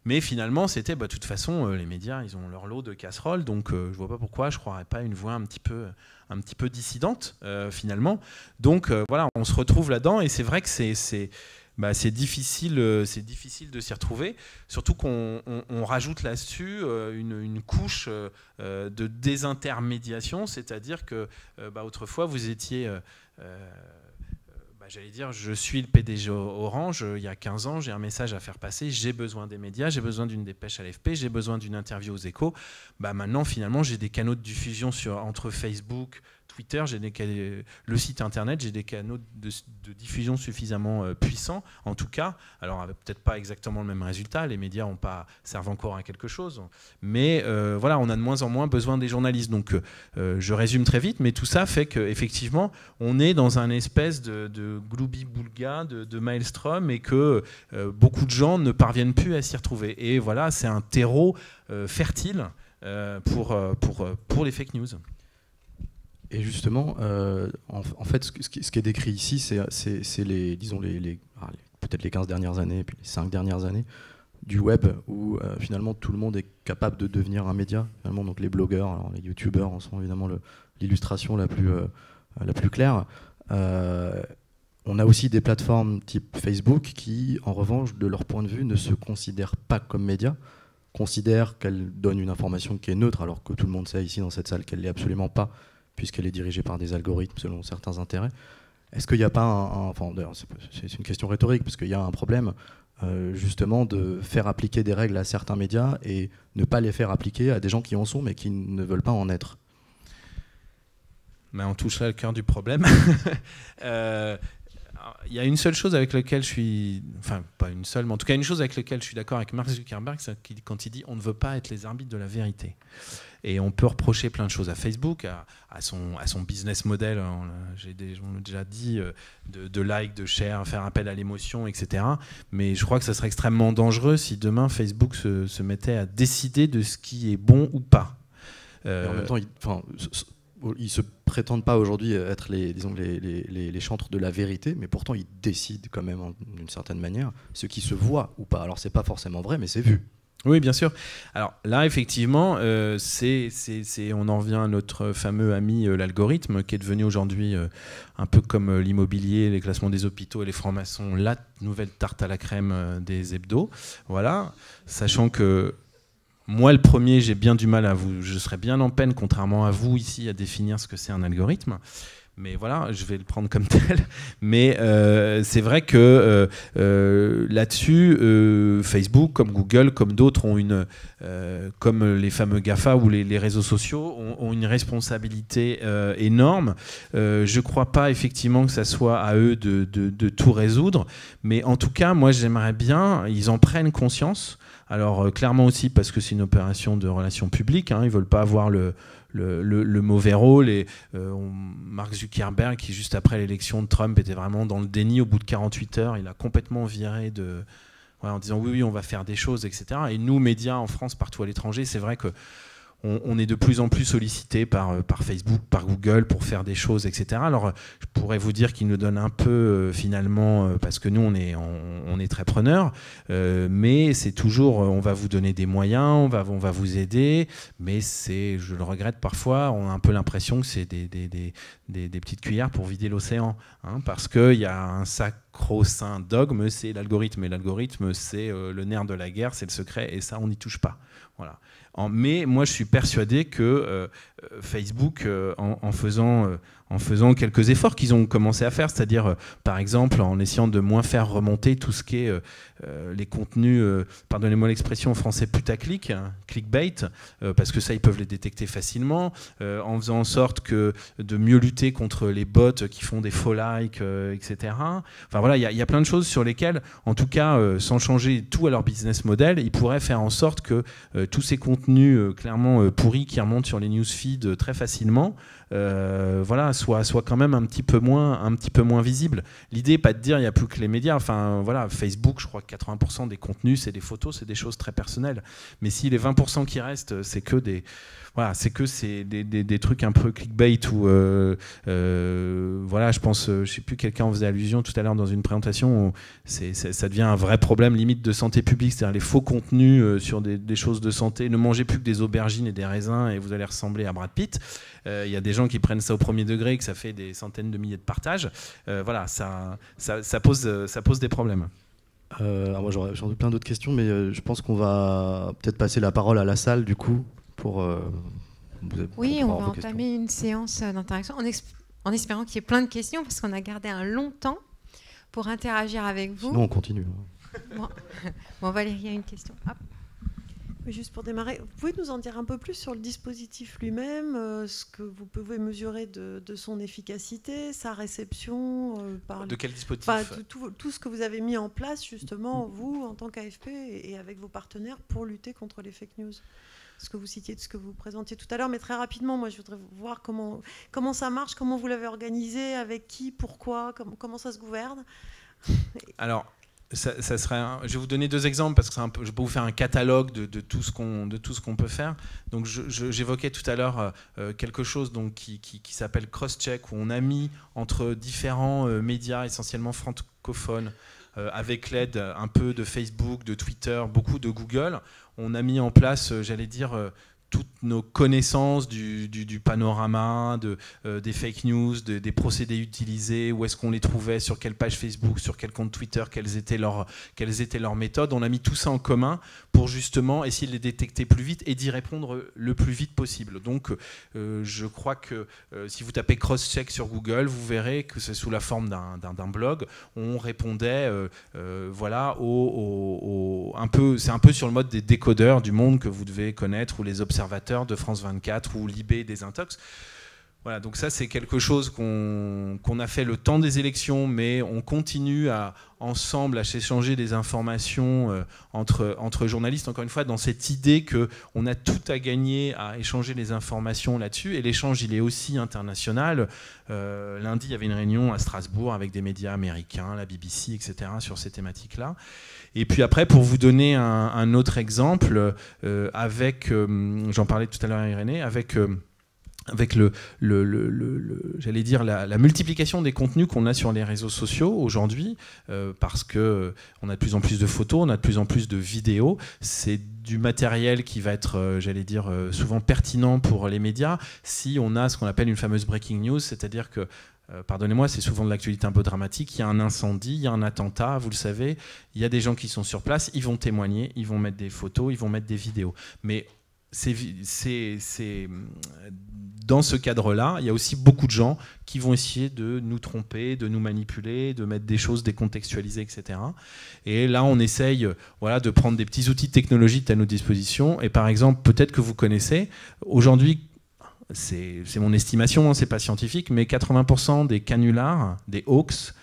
Mais finalement, c'était, bah, de toute façon, euh, les médias, ils ont leur lot de casseroles, donc je euh, je vois pas pourquoi je croirais pas une voix un petit peu, euh, un petit peu dissidente, finalement. Donc voilà, on se retrouve là-dedans, et c'est vrai que c'est, bah, c'est difficile, c'est difficile de s'y retrouver, surtout qu'on rajoute là-dessus une, couche de désintermédiation, c'est-à-dire que bah, autrefois, vous étiez... J'allais dire, je suis le PDG Orange, il y a 15 ans, j'ai un message à faire passer, j'ai besoin des médias, j'ai besoin d'une dépêche à l'FP, j'ai besoin d'une interview aux échos. Bah maintenant, finalement, j'ai des canaux de diffusion sur, entre Facebook, Twitter, j'ai le site internet, j'ai des canaux de, diffusion suffisamment euh, puissants, en tout cas. Alors, peut-être pas exactement le même résultat, les médias ont pas, servent encore à quelque chose, mais euh, voilà, on a de moins en moins besoin des journalistes. Donc, euh, je résume très vite, mais tout ça fait qu'effectivement, on est dans un espèce de, de boulga de, maelstrom, et que beaucoup de gens ne parviennent plus à s'y retrouver. Et voilà, c'est un terreau fertile pour, pour, pour les fake news. Et justement, euh, en, fait, ce, qui est décrit ici, c'est les, disons, les, ah, peut-être les 15 dernières années, puis les 5 dernières années du web, où euh, finalement tout le monde est capable de devenir un média. Finalement, donc les blogueurs, les youtubeurs en sont évidemment l'illustration la, plus euh, la plus claire. On a aussi des plateformes type Facebook qui, en revanche, de leur point de vue, ne se considèrent pas comme médias, considèrent qu'elles donnent une information qui est neutre, alors que tout le monde sait ici dans cette salle qu'elle l'est absolument pas, puisqu'elle est dirigée par des algorithmes selon certains intérêts. Est-ce qu'il n'y a pas un, c'est une question rhétorique, parce qu'il y a un problème euh, justement de faire appliquer des règles à certains médias et ne pas les faire appliquer à des gens qui en sont mais qui ne veulent pas en être. Mais on touche le cœur du problème. Euh, il y a une seule chose avec laquelle je suis, enfin pas une seule, mais en tout cas une chose avec laquelle je suis d'accord avec Mark Zuckerberg, c'est quand il dit on ne veut pas être les arbitres de la vérité. Et on peut reprocher plein de choses à Facebook, à, son, à son business model, hein, j'ai déjà dit, euh, de, de like, de share, faire appel à l'émotion, etc. Mais je crois que ça serait extrêmement dangereux si demain Facebook se, mettait à décider de ce qui est bon ou pas. en euh, même temps, il, ils se prétendent pas aujourd'hui être les, disons, les, les, chantres de la vérité, mais pourtant ils décident quand même d'une certaine manière ce qui se voit ou pas. Alors c'est pas forcément vrai, mais c'est vu. Oui, bien sûr. Alors là, effectivement, euh, c'est, on en revient à notre fameux ami euh, l'algorithme, qui est devenu aujourd'hui euh, un peu comme l'immobilier, les classements des hôpitaux et les francs-maçons, la nouvelle tarte à la crème des hebdos. Voilà, sachant que moi, le premier, j'ai bien du mal à vous. Je serais bien en peine, contrairement à vous ici, à définir ce que c'est un algorithme mais voilà, je vais le prendre comme tel. Mais euh, c'est vrai que euh, euh, là-dessus, Facebook, comme Google, comme d'autres, ont une, comme les fameux GAFA ou les, réseaux sociaux, ont, une responsabilité énorme. je ne crois pas effectivement que ça soit à eux de, tout résoudre, mais en tout cas, moi j'aimerais bien, ils en prennent conscience. Alors clairement aussi parce que c'est une opération de relations publiques, hein. ils ne veulent pas avoir le le, mauvais rôle. Et euh, Mark Zuckerberg, qui juste après l'élection de Trump était vraiment dans le déni au bout de 48 heures, il a complètement viré de, en disant oui, oui, on va faire des choses, etc. Et nous, médias en France, partout à l'étranger, c'est vrai que on, est de plus en plus sollicité par, euh, Facebook, par Google pour faire des choses, etc. Alors, euh, je pourrais vous dire qu'ils nous donnent un peu, euh, finalement, parce que nous, on est, on, est très preneurs, mais c'est toujours, on va vous donner des moyens, on va, on va vous aider, mais c'est, je le regrette parfois, on a un peu l'impression que c'est des, des, des, petites cuillères pour vider l'océan, hein, parce qu'il y a un sacro-saint dogme, c'est l'algorithme. Et l'algorithme, c'est le nerf de la guerre, c'est le secret, et ça, on n'y touche pas. Voilà mais moi, je suis persuadé que euh, euh, Facebook euh, en, faisant, euh, en faisant quelques efforts qu'ils ont commencé à faire, c'est-à-dire par exemple en essayant de moins faire remonter tout ce qui est les contenus, pardonnez-moi l'expression en français putaclic, hein, clickbait, parce que ça ils peuvent les détecter facilement, en faisant en sorte que de mieux lutter contre les bots qui font des faux likes, etc. Enfin voilà, il y, a plein de choses sur lesquelles, en tout cas, sans changer tout à leur business model, ils pourraient faire en sorte que tous ces contenus clairement pourris qui remontent sur les newsfeeds de euh, très facilement euh, voilà, soit, soit quand même un petit peu moins, un petit peu moins visible. L'idée n'est pas de dire il n'y a plus que les médias. Enfin, voilà, Facebook, je crois que 80% des contenus, c'est des photos, c'est des choses très personnelles. Mais si les 20% qui restent, c'est que des. Voilà, c'est que c'est des, trucs un peu clickbait ou euh, euh, voilà, je pense, je sais plus, quelqu'un en faisait allusion tout à l'heure dans une présentation, c'est, ça devient un vrai problème limite de santé publique, c'est-à-dire les faux contenus sur des, des, choses de santé. Ne mangez plus que des aubergines et des raisins et vous allez ressembler à Brad Pitt. Euh, il y a des gens qui prennent ça au premier degré, que ça fait des centaines de milliers de partages. Euh, voilà, ça, ça, pose, euh, ça pose des problèmes. alors moi j'aurais plein d'autres questions, mais je pense qu'on va peut-être passer la parole à la salle du coup pour. oui, on va entamer une séance d'interaction en, espérant qu'il y ait plein de questions parce qu'on a gardé un long temps pour interagir avec vous. on continue. Hein. Bon. bon, Valérie, il y a une question. Hop. Juste pour démarrer, vous pouvez nous en dire un peu plus sur le dispositif lui-même, euh, ce que vous pouvez mesurer de, son efficacité, sa réception euh, par De quel dispositif tout, ce que vous avez mis en place justement, mm. vous, en tant qu'AFP et, avec vos partenaires, pour lutter contre les fake news ce que vous citiez, ce que vous présentiez tout à l'heure, mais très rapidement, moi, je voudrais voir comment, comment ça marche, comment vous l'avez organisé, avec qui, pourquoi, comment ça se gouverne. Alors, ça, serait je vais vous donner deux exemples parce que un peu, je peux vous faire un catalogue de, tout ce qu'on de tout ce qu'on peut faire. Donc j'évoquais tout à l'heure euh, euh, quelque chose donc qui, qui, s'appelle Crosscheck, où on a mis entre différents euh, médias essentiellement francophones avec l'aide un peu de Facebook, de Twitter, beaucoup de Google, on a mis en place, j'allais dire toutes nos connaissances du, panorama, de, euh, des fake news, des procédés utilisés, où est-ce qu'on les trouvait, sur quelle page Facebook, sur quel compte Twitter, quelles étaient, leurs, quelles étaient leurs méthodes. On a mis tout ça en commun pour justement essayer de les détecter plus vite et d'y répondre le plus vite possible. Donc euh, je crois que euh, si vous tapez cross-check sur Google, vous verrez que c'est sous la forme d'un blog. On répondait euh, voilà, au, un peu, c'est un peu sur le mode des décodeurs du monde que vous devez connaître, ou les observateurs de France 24, ou l'IB des Intox. Voilà, donc ça c'est quelque chose qu'on a fait le temps des élections, mais on continue à ensemble à s'échanger des informations euh, entre, entre journalistes, encore une fois, dans cette idée qu'on a tout à gagner à échanger les informations là-dessus. Et l'échange, il est aussi international. Euh, lundi, il y avait une réunion à Strasbourg avec des médias américains, la BBC, etc., sur ces thématiques-là. Et puis après, pour vous donner un, autre exemple, euh, avec, j'en parlais tout à l'heure à Irénée, avec avec le, le, le, j'allais dire la, multiplication des contenus qu'on a sur les réseaux sociaux aujourd'hui, euh, parce que euh, on a de plus en plus de photos, on a de plus en plus de vidéos. C'est du matériel qui va être, euh, j'allais dire, souvent pertinent pour les médias si on a ce qu'on appelle une fameuse breaking news, c'est-à-dire que Pardonnez-moi, c'est souvent de l'actualité un peu dramatique. Il y a un incendie, il y a un attentat, vous le savez. Il y a des gens qui sont sur place, ils vont témoigner, ils vont mettre des photos, ils vont mettre des vidéos. Mais c'est... c'est dans ce cadre-là, il y a aussi beaucoup de gens qui vont essayer de nous tromper, de nous manipuler, de mettre des choses décontextualisées, etc. Et là, on essaye voilà, de prendre des petits outils technologiques à nos dispositions. Et par exemple, peut-être que vous connaissez, aujourd'hui, c'est mon estimation, ce hein, c'est pas scientifique, mais 80% des canulars, des hawks,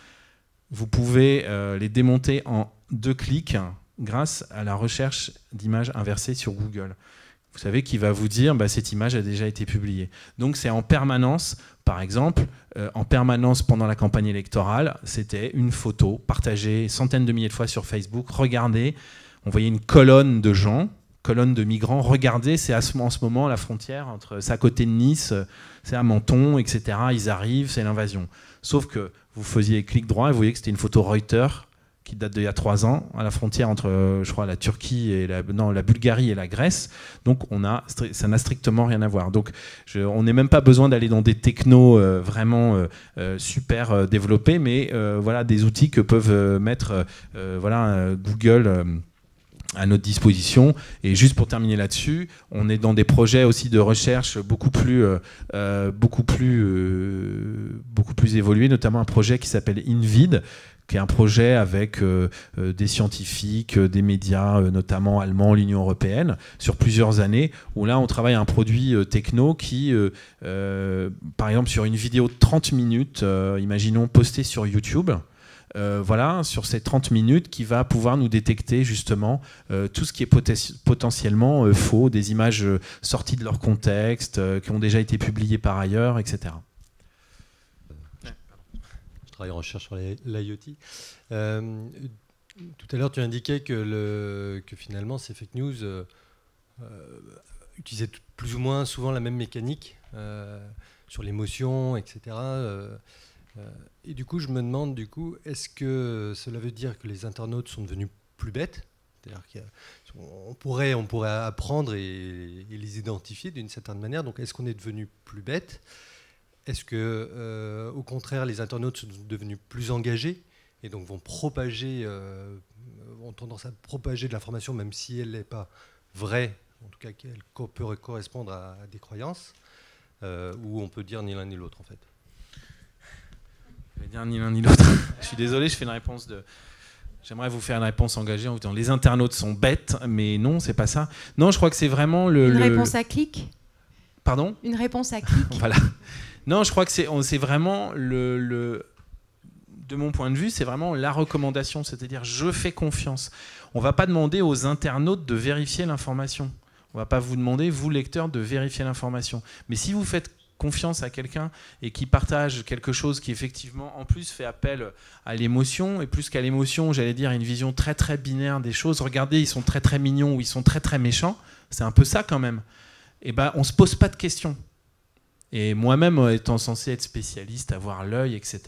vous pouvez euh, les démonter en deux clics grâce à la recherche d'images inversées sur Google vous savez, qui va vous dire bah, cette image a déjà été publiée. Donc c'est en permanence, par exemple, euh, en permanence pendant la campagne électorale, c'était une photo partagée centaines de milliers de fois sur Facebook. Regardez, on voyait une colonne de gens, colonne de migrants. Regardez, c'est ce, en ce moment la frontière entre, c'est à côté de Nice, c'est à Menton, etc. Ils arrivent, c'est l'invasion. Sauf que vous faisiez clic droit et vous voyez que c'était une photo Reuters qui date d'il y a trois ans, à la frontière entre, euh, je crois, la Turquie et la, la Bulgarie et la Grèce. Donc, on a, ça n'a strictement rien à voir. Donc, on n'est même pas besoin d'aller dans des technos euh, vraiment euh, super développés, mais voilà, des outils que peuvent mettre, voilà, Google à notre disposition. Et juste pour terminer là-dessus, on est dans des projets aussi de recherche beaucoup plus, beaucoup plus, beaucoup plus évolués, notamment un projet qui s'appelle InVid, qui est un projet avec euh, euh, des scientifiques, euh, des médias, notamment allemands, l'Union européenne, sur plusieurs années, où là on travaille un produit techno qui, par exemple, sur une vidéo de 30 minutes, imaginons postée sur YouTube, voilà, sur ces 30 minutes qui va pouvoir nous détecter justement tout ce qui est potentiellement faux, des images sorties de leur contexte, qui ont déjà été publiées par ailleurs, etc travail en recherche sur l'IoT. Euh, tout à l'heure, tu indiquais que, finalement, ces fake news euh, euh, utilisaient plus ou moins souvent la même mécanique sur l'émotion, etc. et du coup, je me demande, du coup, est-ce que cela veut dire que les internautes sont devenus plus bêtes on pourrait, on pourrait apprendre et, et les identifier d'une certaine manière. Donc, est-ce qu'on est devenu plus bête est-ce que, euh, au contraire, les internautes sont devenus plus engagés et donc vont propager, euh, ont tendance à propager de l'information, même si elle n'est pas vraie, en tout cas qu'elle peut correspondre à, des croyances, euh, ou on peut dire ni l'un ni l'autre en fait Je vais dire ni l'un ni l'autre. je suis désolé, je fais une réponse de, J'aimerais vous faire une réponse engagée en vous disant les internautes sont bêtes, mais non, c'est pas ça. Non, je crois que c'est vraiment le. Une réponse à clic Pardon Une réponse à clic. voilà. Non, je crois que c'est, vraiment le, De mon point de vue, c'est vraiment la recommandation, c'est-à-dire je fais confiance. On va pas demander aux internautes de vérifier l'information. On va pas vous demander, vous lecteurs, de vérifier l'information. Mais si vous faites confiance à quelqu'un et qui partage quelque chose qui effectivement en plus fait appel à l'émotion et plus qu'à l'émotion j'allais dire une vision très très binaire des choses regardez ils sont très très mignons ou ils sont très très méchants c'est un peu ça quand même et eh ben on se pose pas de questions et moi-même, euh, étant censé être spécialiste, avoir l'œil, etc.,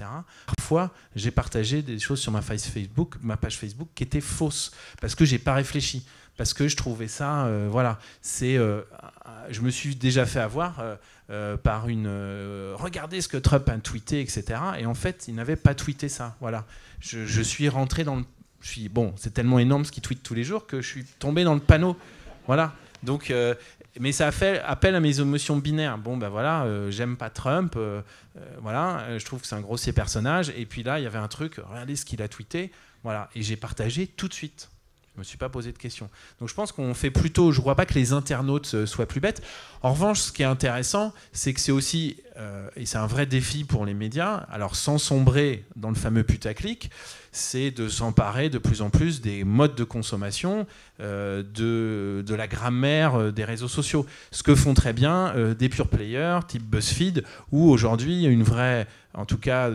parfois, j'ai partagé des choses sur ma page Facebook, ma page Facebook qui étaient fausses, parce que j'ai pas réfléchi, parce que je trouvais ça, euh, voilà, c'est, euh, je me suis déjà fait avoir par une, regardez ce que Trump a tweeté, etc., et en fait, il n'avait pas tweeté ça, voilà. Je, suis rentré dans le, je suis, bon, c'est tellement énorme ce qu'il tweet tous les jours que je suis tombé dans le panneau, voilà. Donc mais ça fait appel à mes émotions binaires. Bon, ben voilà, euh, j'aime pas Trump, euh, euh, voilà, je trouve que c'est un grossier personnage. Et puis là, il y avait un truc, regardez ce qu'il a tweeté, voilà, et j'ai partagé tout de suite. Je me suis pas posé de questions. Donc je pense qu'on fait plutôt, je crois pas que les internautes soient plus bêtes. En revanche, ce qui est intéressant, c'est que c'est aussi euh, et c'est un vrai défi pour les médias, alors sans sombrer dans le fameux putaclic, c'est de s'emparer de plus en plus des modes de consommation, euh, de, de, la grammaire euh, des réseaux sociaux. Ce que font très bien des pure players type BuzzFeed, où aujourd'hui une vraie, en tout cas,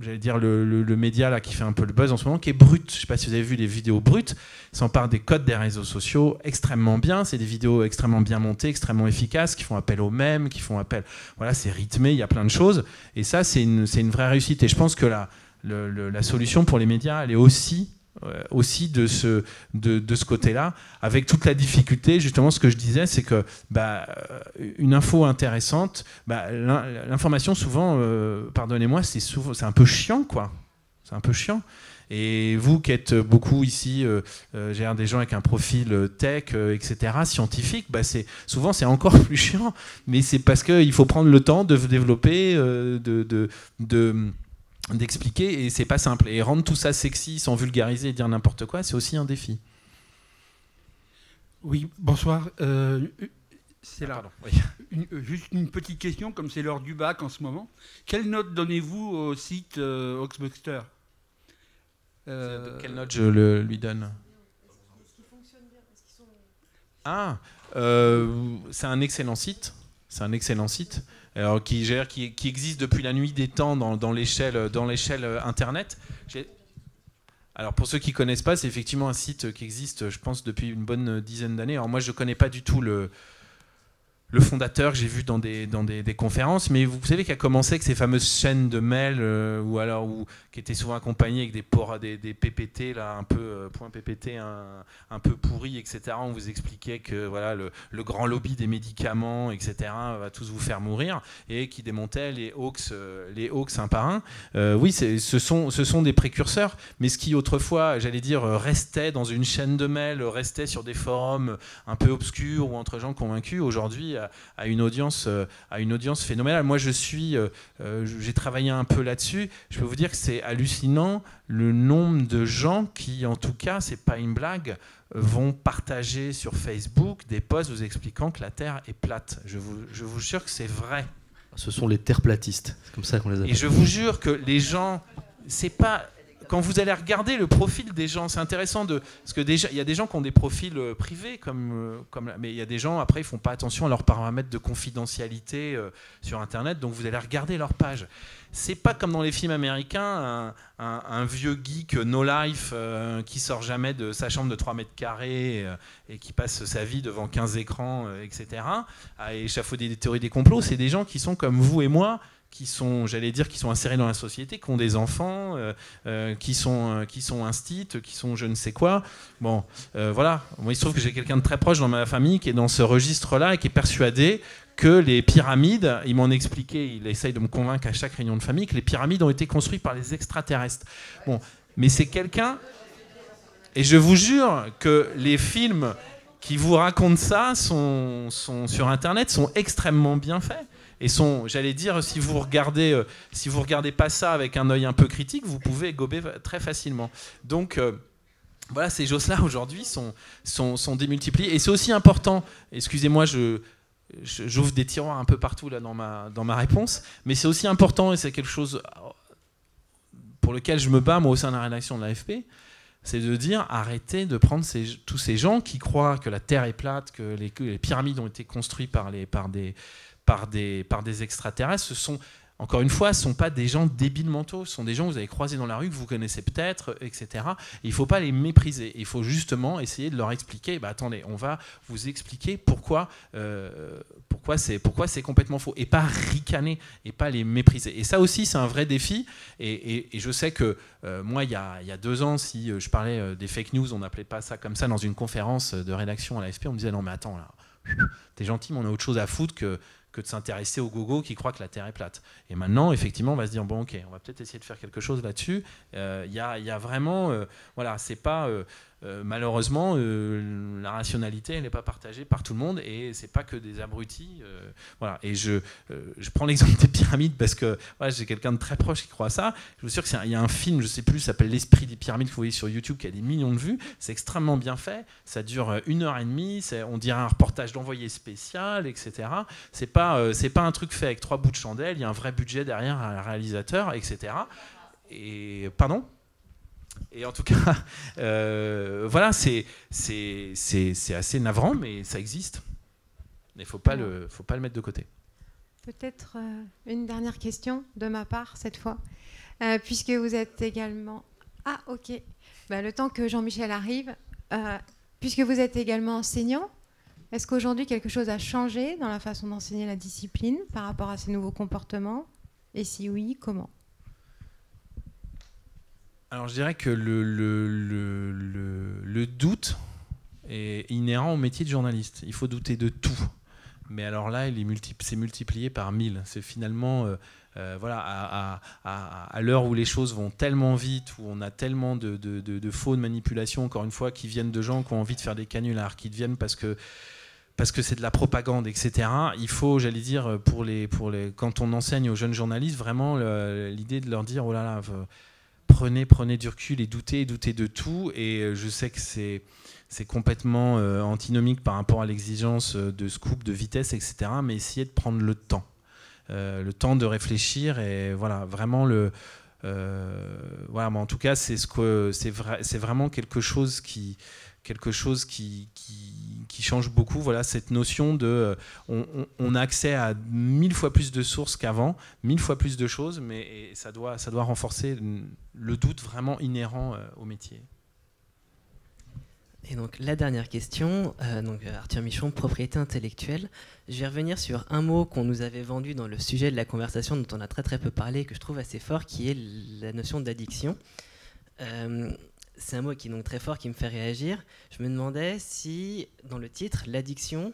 j'allais dire le, le, média là qui fait un peu le buzz en ce moment, qui est brut. Je ne sais pas si vous avez vu les vidéos brutes, s'emparent des codes des réseaux sociaux extrêmement bien. C'est des vidéos extrêmement bien montées, extrêmement efficaces, qui font appel aux mêmes, qui font appel. Voilà, c'est ridicule mais il y a plein de choses. Et ça, c'est une, une, vraie réussite. Et je pense que la, la solution pour les médias, elle est aussi euh, aussi de ce, de, de ce côté-là, avec toute la difficulté, justement, ce que je disais, c'est que bah, euh, une info intéressante, bah, l'information souvent, euh, pardonnez-moi, c'est souvent, c'est un peu chiant, quoi. C'est un peu chiant. Et vous qui êtes beaucoup ici, euh, euh, j'ai un des gens avec un profil euh, tech, etc., scientifique, bah c'est, souvent c'est encore plus chiant, mais c'est parce qu'il faut prendre le temps de développer, de, d'expliquer et c'est pas simple. Et rendre tout ça sexy sans vulgariser et dire n'importe quoi, c'est aussi un défi. Oui, bonsoir. c'est là. Ah, juste une petite question, comme c'est l'heure du bac en ce moment. Quelle note donnez-vous au site euh, euh, quelle note je lui donne Ah, euh, c'est un excellent site. C'est un excellent site alors, qui, gère, qui, existe depuis la nuit des temps dans, dans l'échelle euh, Internet. Alors pour ceux qui connaissent pas, c'est effectivement un site qui existe, je pense, depuis une bonne dizaine d'années. Alors moi, je ne connais pas du tout le, le fondateur j'ai vu dans des, dans des, conférences, mais vous savez qu'il a commencé avec ces fameuses chaînes de mails euh, ou alors qui étaient souvent accompagnées avec des, des, PPT là un peu euh, point PPT un, un, peu pourri etc. On vous expliquait que voilà le, le, grand lobby des médicaments etc. va tous vous faire mourir et qui démontait les hawks euh, les hawks un par un. oui ce sont ce sont des précurseurs, mais ce qui autrefois j'allais dire restait dans une chaîne de mails restait sur des forums un peu obscurs ou entre gens convaincus aujourd'hui à, une audience, euh, à une audience phénoménale. Moi, je suis, euh, euh, j'ai travaillé un peu là-dessus. Je peux vous dire que c'est hallucinant le nombre de gens qui, en tout cas, c'est pas une blague, vont partager sur Facebook des posts vous expliquant que la Terre est plate. Je vous, je vous jure que c'est vrai. Ce sont les terres platistes, comme ça qu'on les appelle. Et je vous jure que les gens, c'est pas quand vous allez regarder le profil des gens, c'est intéressant de parce que déjà il y a des gens qui ont des profils euh, privés comme euh, comme mais il y a des gens après ils font pas attention à leurs paramètres de confidentialité euh, sur internet donc vous allez regarder leur page. C'est pas comme dans les films américains un, vieux geek no life qui sort jamais de sa chambre de 3 mètres carrés et qui passe sa vie devant 15 écrans etc. à échafauder des théories des complots, c'est des gens qui sont comme vous et moi qui sont, j'allais dire, qui sont insérés dans la société, qui ont des enfants, euh, euh, qui sont, euh, qui sont instits, qui sont je ne sais quoi. Bon, voilà. Moi, il se trouve que j'ai quelqu'un de très proche dans ma famille qui est dans ce registre-là et qui est persuadé que les pyramides, il m'en expliquait, il essaye de me convaincre à chaque réunion de famille que les pyramides ont été construites par les extraterrestres. Bon, mais c'est quelqu'un. Et je vous jure que les films qui vous racontent ça sont, sont sur Internet sont extrêmement bien faits et sont, j'allais dire, si vous regardez, euh, si vous regardez pas ça avec un œil un peu critique, vous pouvez gober très facilement. Donc euh, voilà, ces choses-là aujourd'hui sont, sont, sont, démultipliées. Et c'est aussi important, excusez-moi, je, j'ouvre des tiroirs un peu partout là dans ma, dans ma réponse, mais c'est aussi important, et c'est quelque chose euh, pour lequel je me bats moi au sein de la rédaction de l'AFP, c'est de dire arrêtez de prendre tous ces gens qui croient que la Terre est plate, que les, que les pyramides ont été construites par, les, par des, par des, par des extraterrestres, ce sont, encore une fois, ce ne sont pas des gens débiles mentaux, ce sont des gens que vous avez croisés dans la rue, que vous connaissez peut-être, euh, etc. il ne faut pas les mépriser, il faut justement essayer de leur expliquer, bah, attendez, on va vous expliquer pourquoi, euh, pourquoi c'est pourquoi c'est complètement faux, et pas ricaner, et pas les mépriser. Et ça aussi, c'est un vrai défi, et, et, je sais que euh, moi, il y, a, il y, a, deux ans, si je parlais des fake news, on n'appelait pas ça comme ça dans une conférence de rédaction à l'AFP, on me disait, non mais attends, là, t'es gentil, mais on a autre chose à foutre que que de s'intéresser au gogo qui croit que la Terre est plate. Et maintenant, effectivement, on va se dire bon, ok, on va peut-être essayer de faire quelque chose là-dessus. Euh, il y, a vraiment, euh, voilà, c'est pas euh, euh, malheureusement, euh, la rationalité, n'est pas partagée par tout le monde et c'est pas que des abrutis. Euh, voilà. Et je, je prends l'exemple des pyramides parce que j'ai quelqu'un de très proche qui croit à ça. Je vous assure qu'il y a un film, je sais plus, s'appelle L'esprit des pyramides que vous voyez sur YouTube qui a des millions de vues. C'est extrêmement bien fait. Ça dure une heure et demie. On dirait un reportage d'envoyé spécial, etc. C'est pas, c'est pas un truc fait avec trois bouts de chandelle. Il y a un vrai budget derrière un réalisateur, etc. Et pardon. Et en tout cas, euh, voilà, c'est assez navrant, mais ça existe. Mais il ne faut, pas le, faut pas le mettre de côté. Peut-être euh, une dernière question de ma part cette fois, euh, puisque vous êtes également... Ah ok, bah, le temps que Jean-Michel arrive, puisque vous êtes également enseignant, est-ce qu'aujourd'hui quelque chose a changé dans la façon d'enseigner la discipline par rapport à ces nouveaux comportements Et si oui, comment alors je dirais que le, le, doute est inhérent au métier de journaliste. Il faut douter de tout. Mais alors là, il est multiple, c'est multiplié par mille. C'est finalement, euh, euh, voilà, à, l'heure où les choses vont tellement vite, où on a tellement de, de, faux, de manipulations, encore une fois, qui viennent de gens qui ont envie de faire des canulars, qui viennent parce que parce que c'est de la propagande, etc. Il faut, j'allais dire, pour les, pour les, quand on enseigne aux jeunes journalistes, vraiment l'idée de leur dire, oh là là, prenez, prenez du recul et doutez, doutez de tout. Et euh, je sais que c'est, c'est complètement euh, antinomique par rapport à l'exigence euh, de scoop, de vitesse, etc. Mais essayez de prendre le temps. le temps de réfléchir et voilà, vraiment le. mais en tout cas, c'est, ce que, c'est, vrai, c'est vraiment quelque chose qui, quelque chose qui, change beaucoup. Voilà cette notion de, euh, on, a accès à mille fois plus de sources qu'avant, mille fois plus de choses, mais ça doit, ça doit renforcer le doute vraiment inhérent euh, au métier. Et donc la dernière question, euh, donc Arthur Michon, propriété intellectuelle. Je vais revenir sur un mot qu'on nous avait vendu dans le sujet de la conversation dont on a très très peu parlé que je trouve assez fort, qui est la notion d'addiction. Euh, c'est un mot qui est donc très fort, qui me fait réagir. Je me demandais si, dans le titre, l'addiction,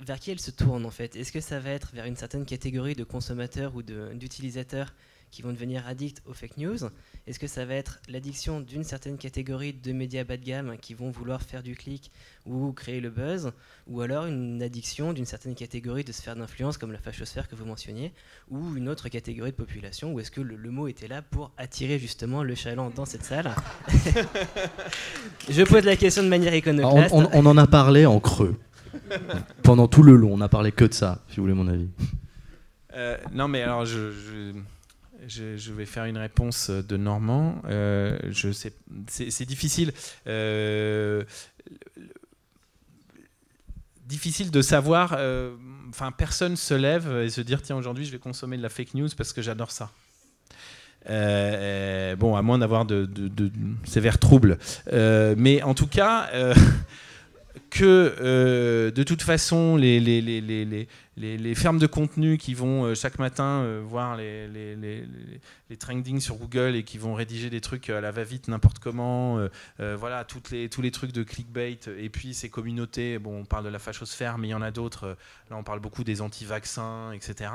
vers qui elle se tourne en fait Est-ce que ça va être vers une certaine catégorie de consommateurs ou d'utilisateurs qui vont devenir addicts aux fake news est-ce que ça va être l'addiction d'une certaine catégorie de médias bas de gamme qui vont vouloir faire du clic ou créer le buzz, ou alors une addiction d'une certaine catégorie de sphère d'influence comme la fachosphère que vous mentionniez, ou une autre catégorie de population, ou est-ce que le, mot était là pour attirer justement le chaland dans cette salle Je pose la question de manière ah, iconoclaste. On, en a parlé en creux. Pendant tout le long, on n'a parlé que de ça, si vous voulez mon avis. Euh, non, mais alors je... Je, vais faire une réponse euh, de Normand. Euh, c'est difficile. Euh, difficile de savoir. enfin, personne se lève et se dit tiens aujourd'hui je vais consommer de la fake news parce que j'adore ça. bon, à moins d'avoir de, sévères troubles. mais en tout cas. que de toute façon les, les, les, les les, fermes de contenu qui vont euh, chaque matin euh, voir les, les, les, trendings sur Google et qui vont rédiger des trucs euh, à la va-vite, n'importe comment, voilà, toutes les, tous les trucs de clickbait, et puis ces communautés, bon, on parle de la fachosphère, mais il y en a d'autres, là on parle beaucoup des anti-vaccins, etc.,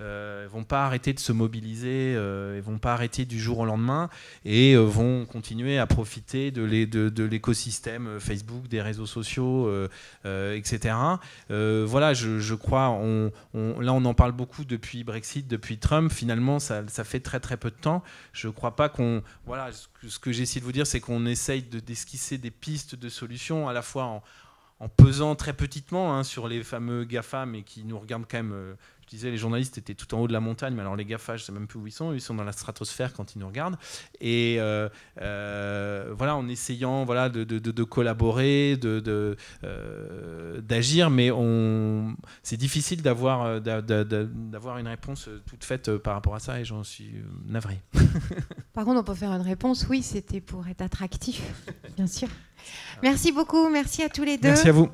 ne vont pas arrêter de se mobiliser, ne vont pas arrêter du jour au lendemain, et vont continuer à profiter de, l'écosystème de, Facebook, des réseaux sociaux, etc. voilà, je, je crois là, on en parle beaucoup depuis Brexit, depuis Trump. Finalement, ça, fait très très peu de temps. Je ne crois pas qu'on. Voilà, ce que, j'essaie de vous dire, c'est qu'on essaye d'esquisser des pistes de solutions, à la fois en, pesant très petitement hein, sur les fameux GAFA, mais qui nous regardent quand même euh, disais, les journalistes étaient tout en haut de la montagne, mais alors les gaffages, je sais même plus où ils sont, ils sont dans la stratosphère quand ils nous regardent. Et euh, euh, voilà, en essayant voilà, de, de collaborer, de, euh, d'agir, mais c'est difficile d'avoir, d'avoir une réponse toute faite par rapport à ça, et j'en suis navré. par contre, on peut faire une réponse, oui, c'était pour être attractif, bien sûr. Merci beaucoup, merci à tous les deux. Merci à vous.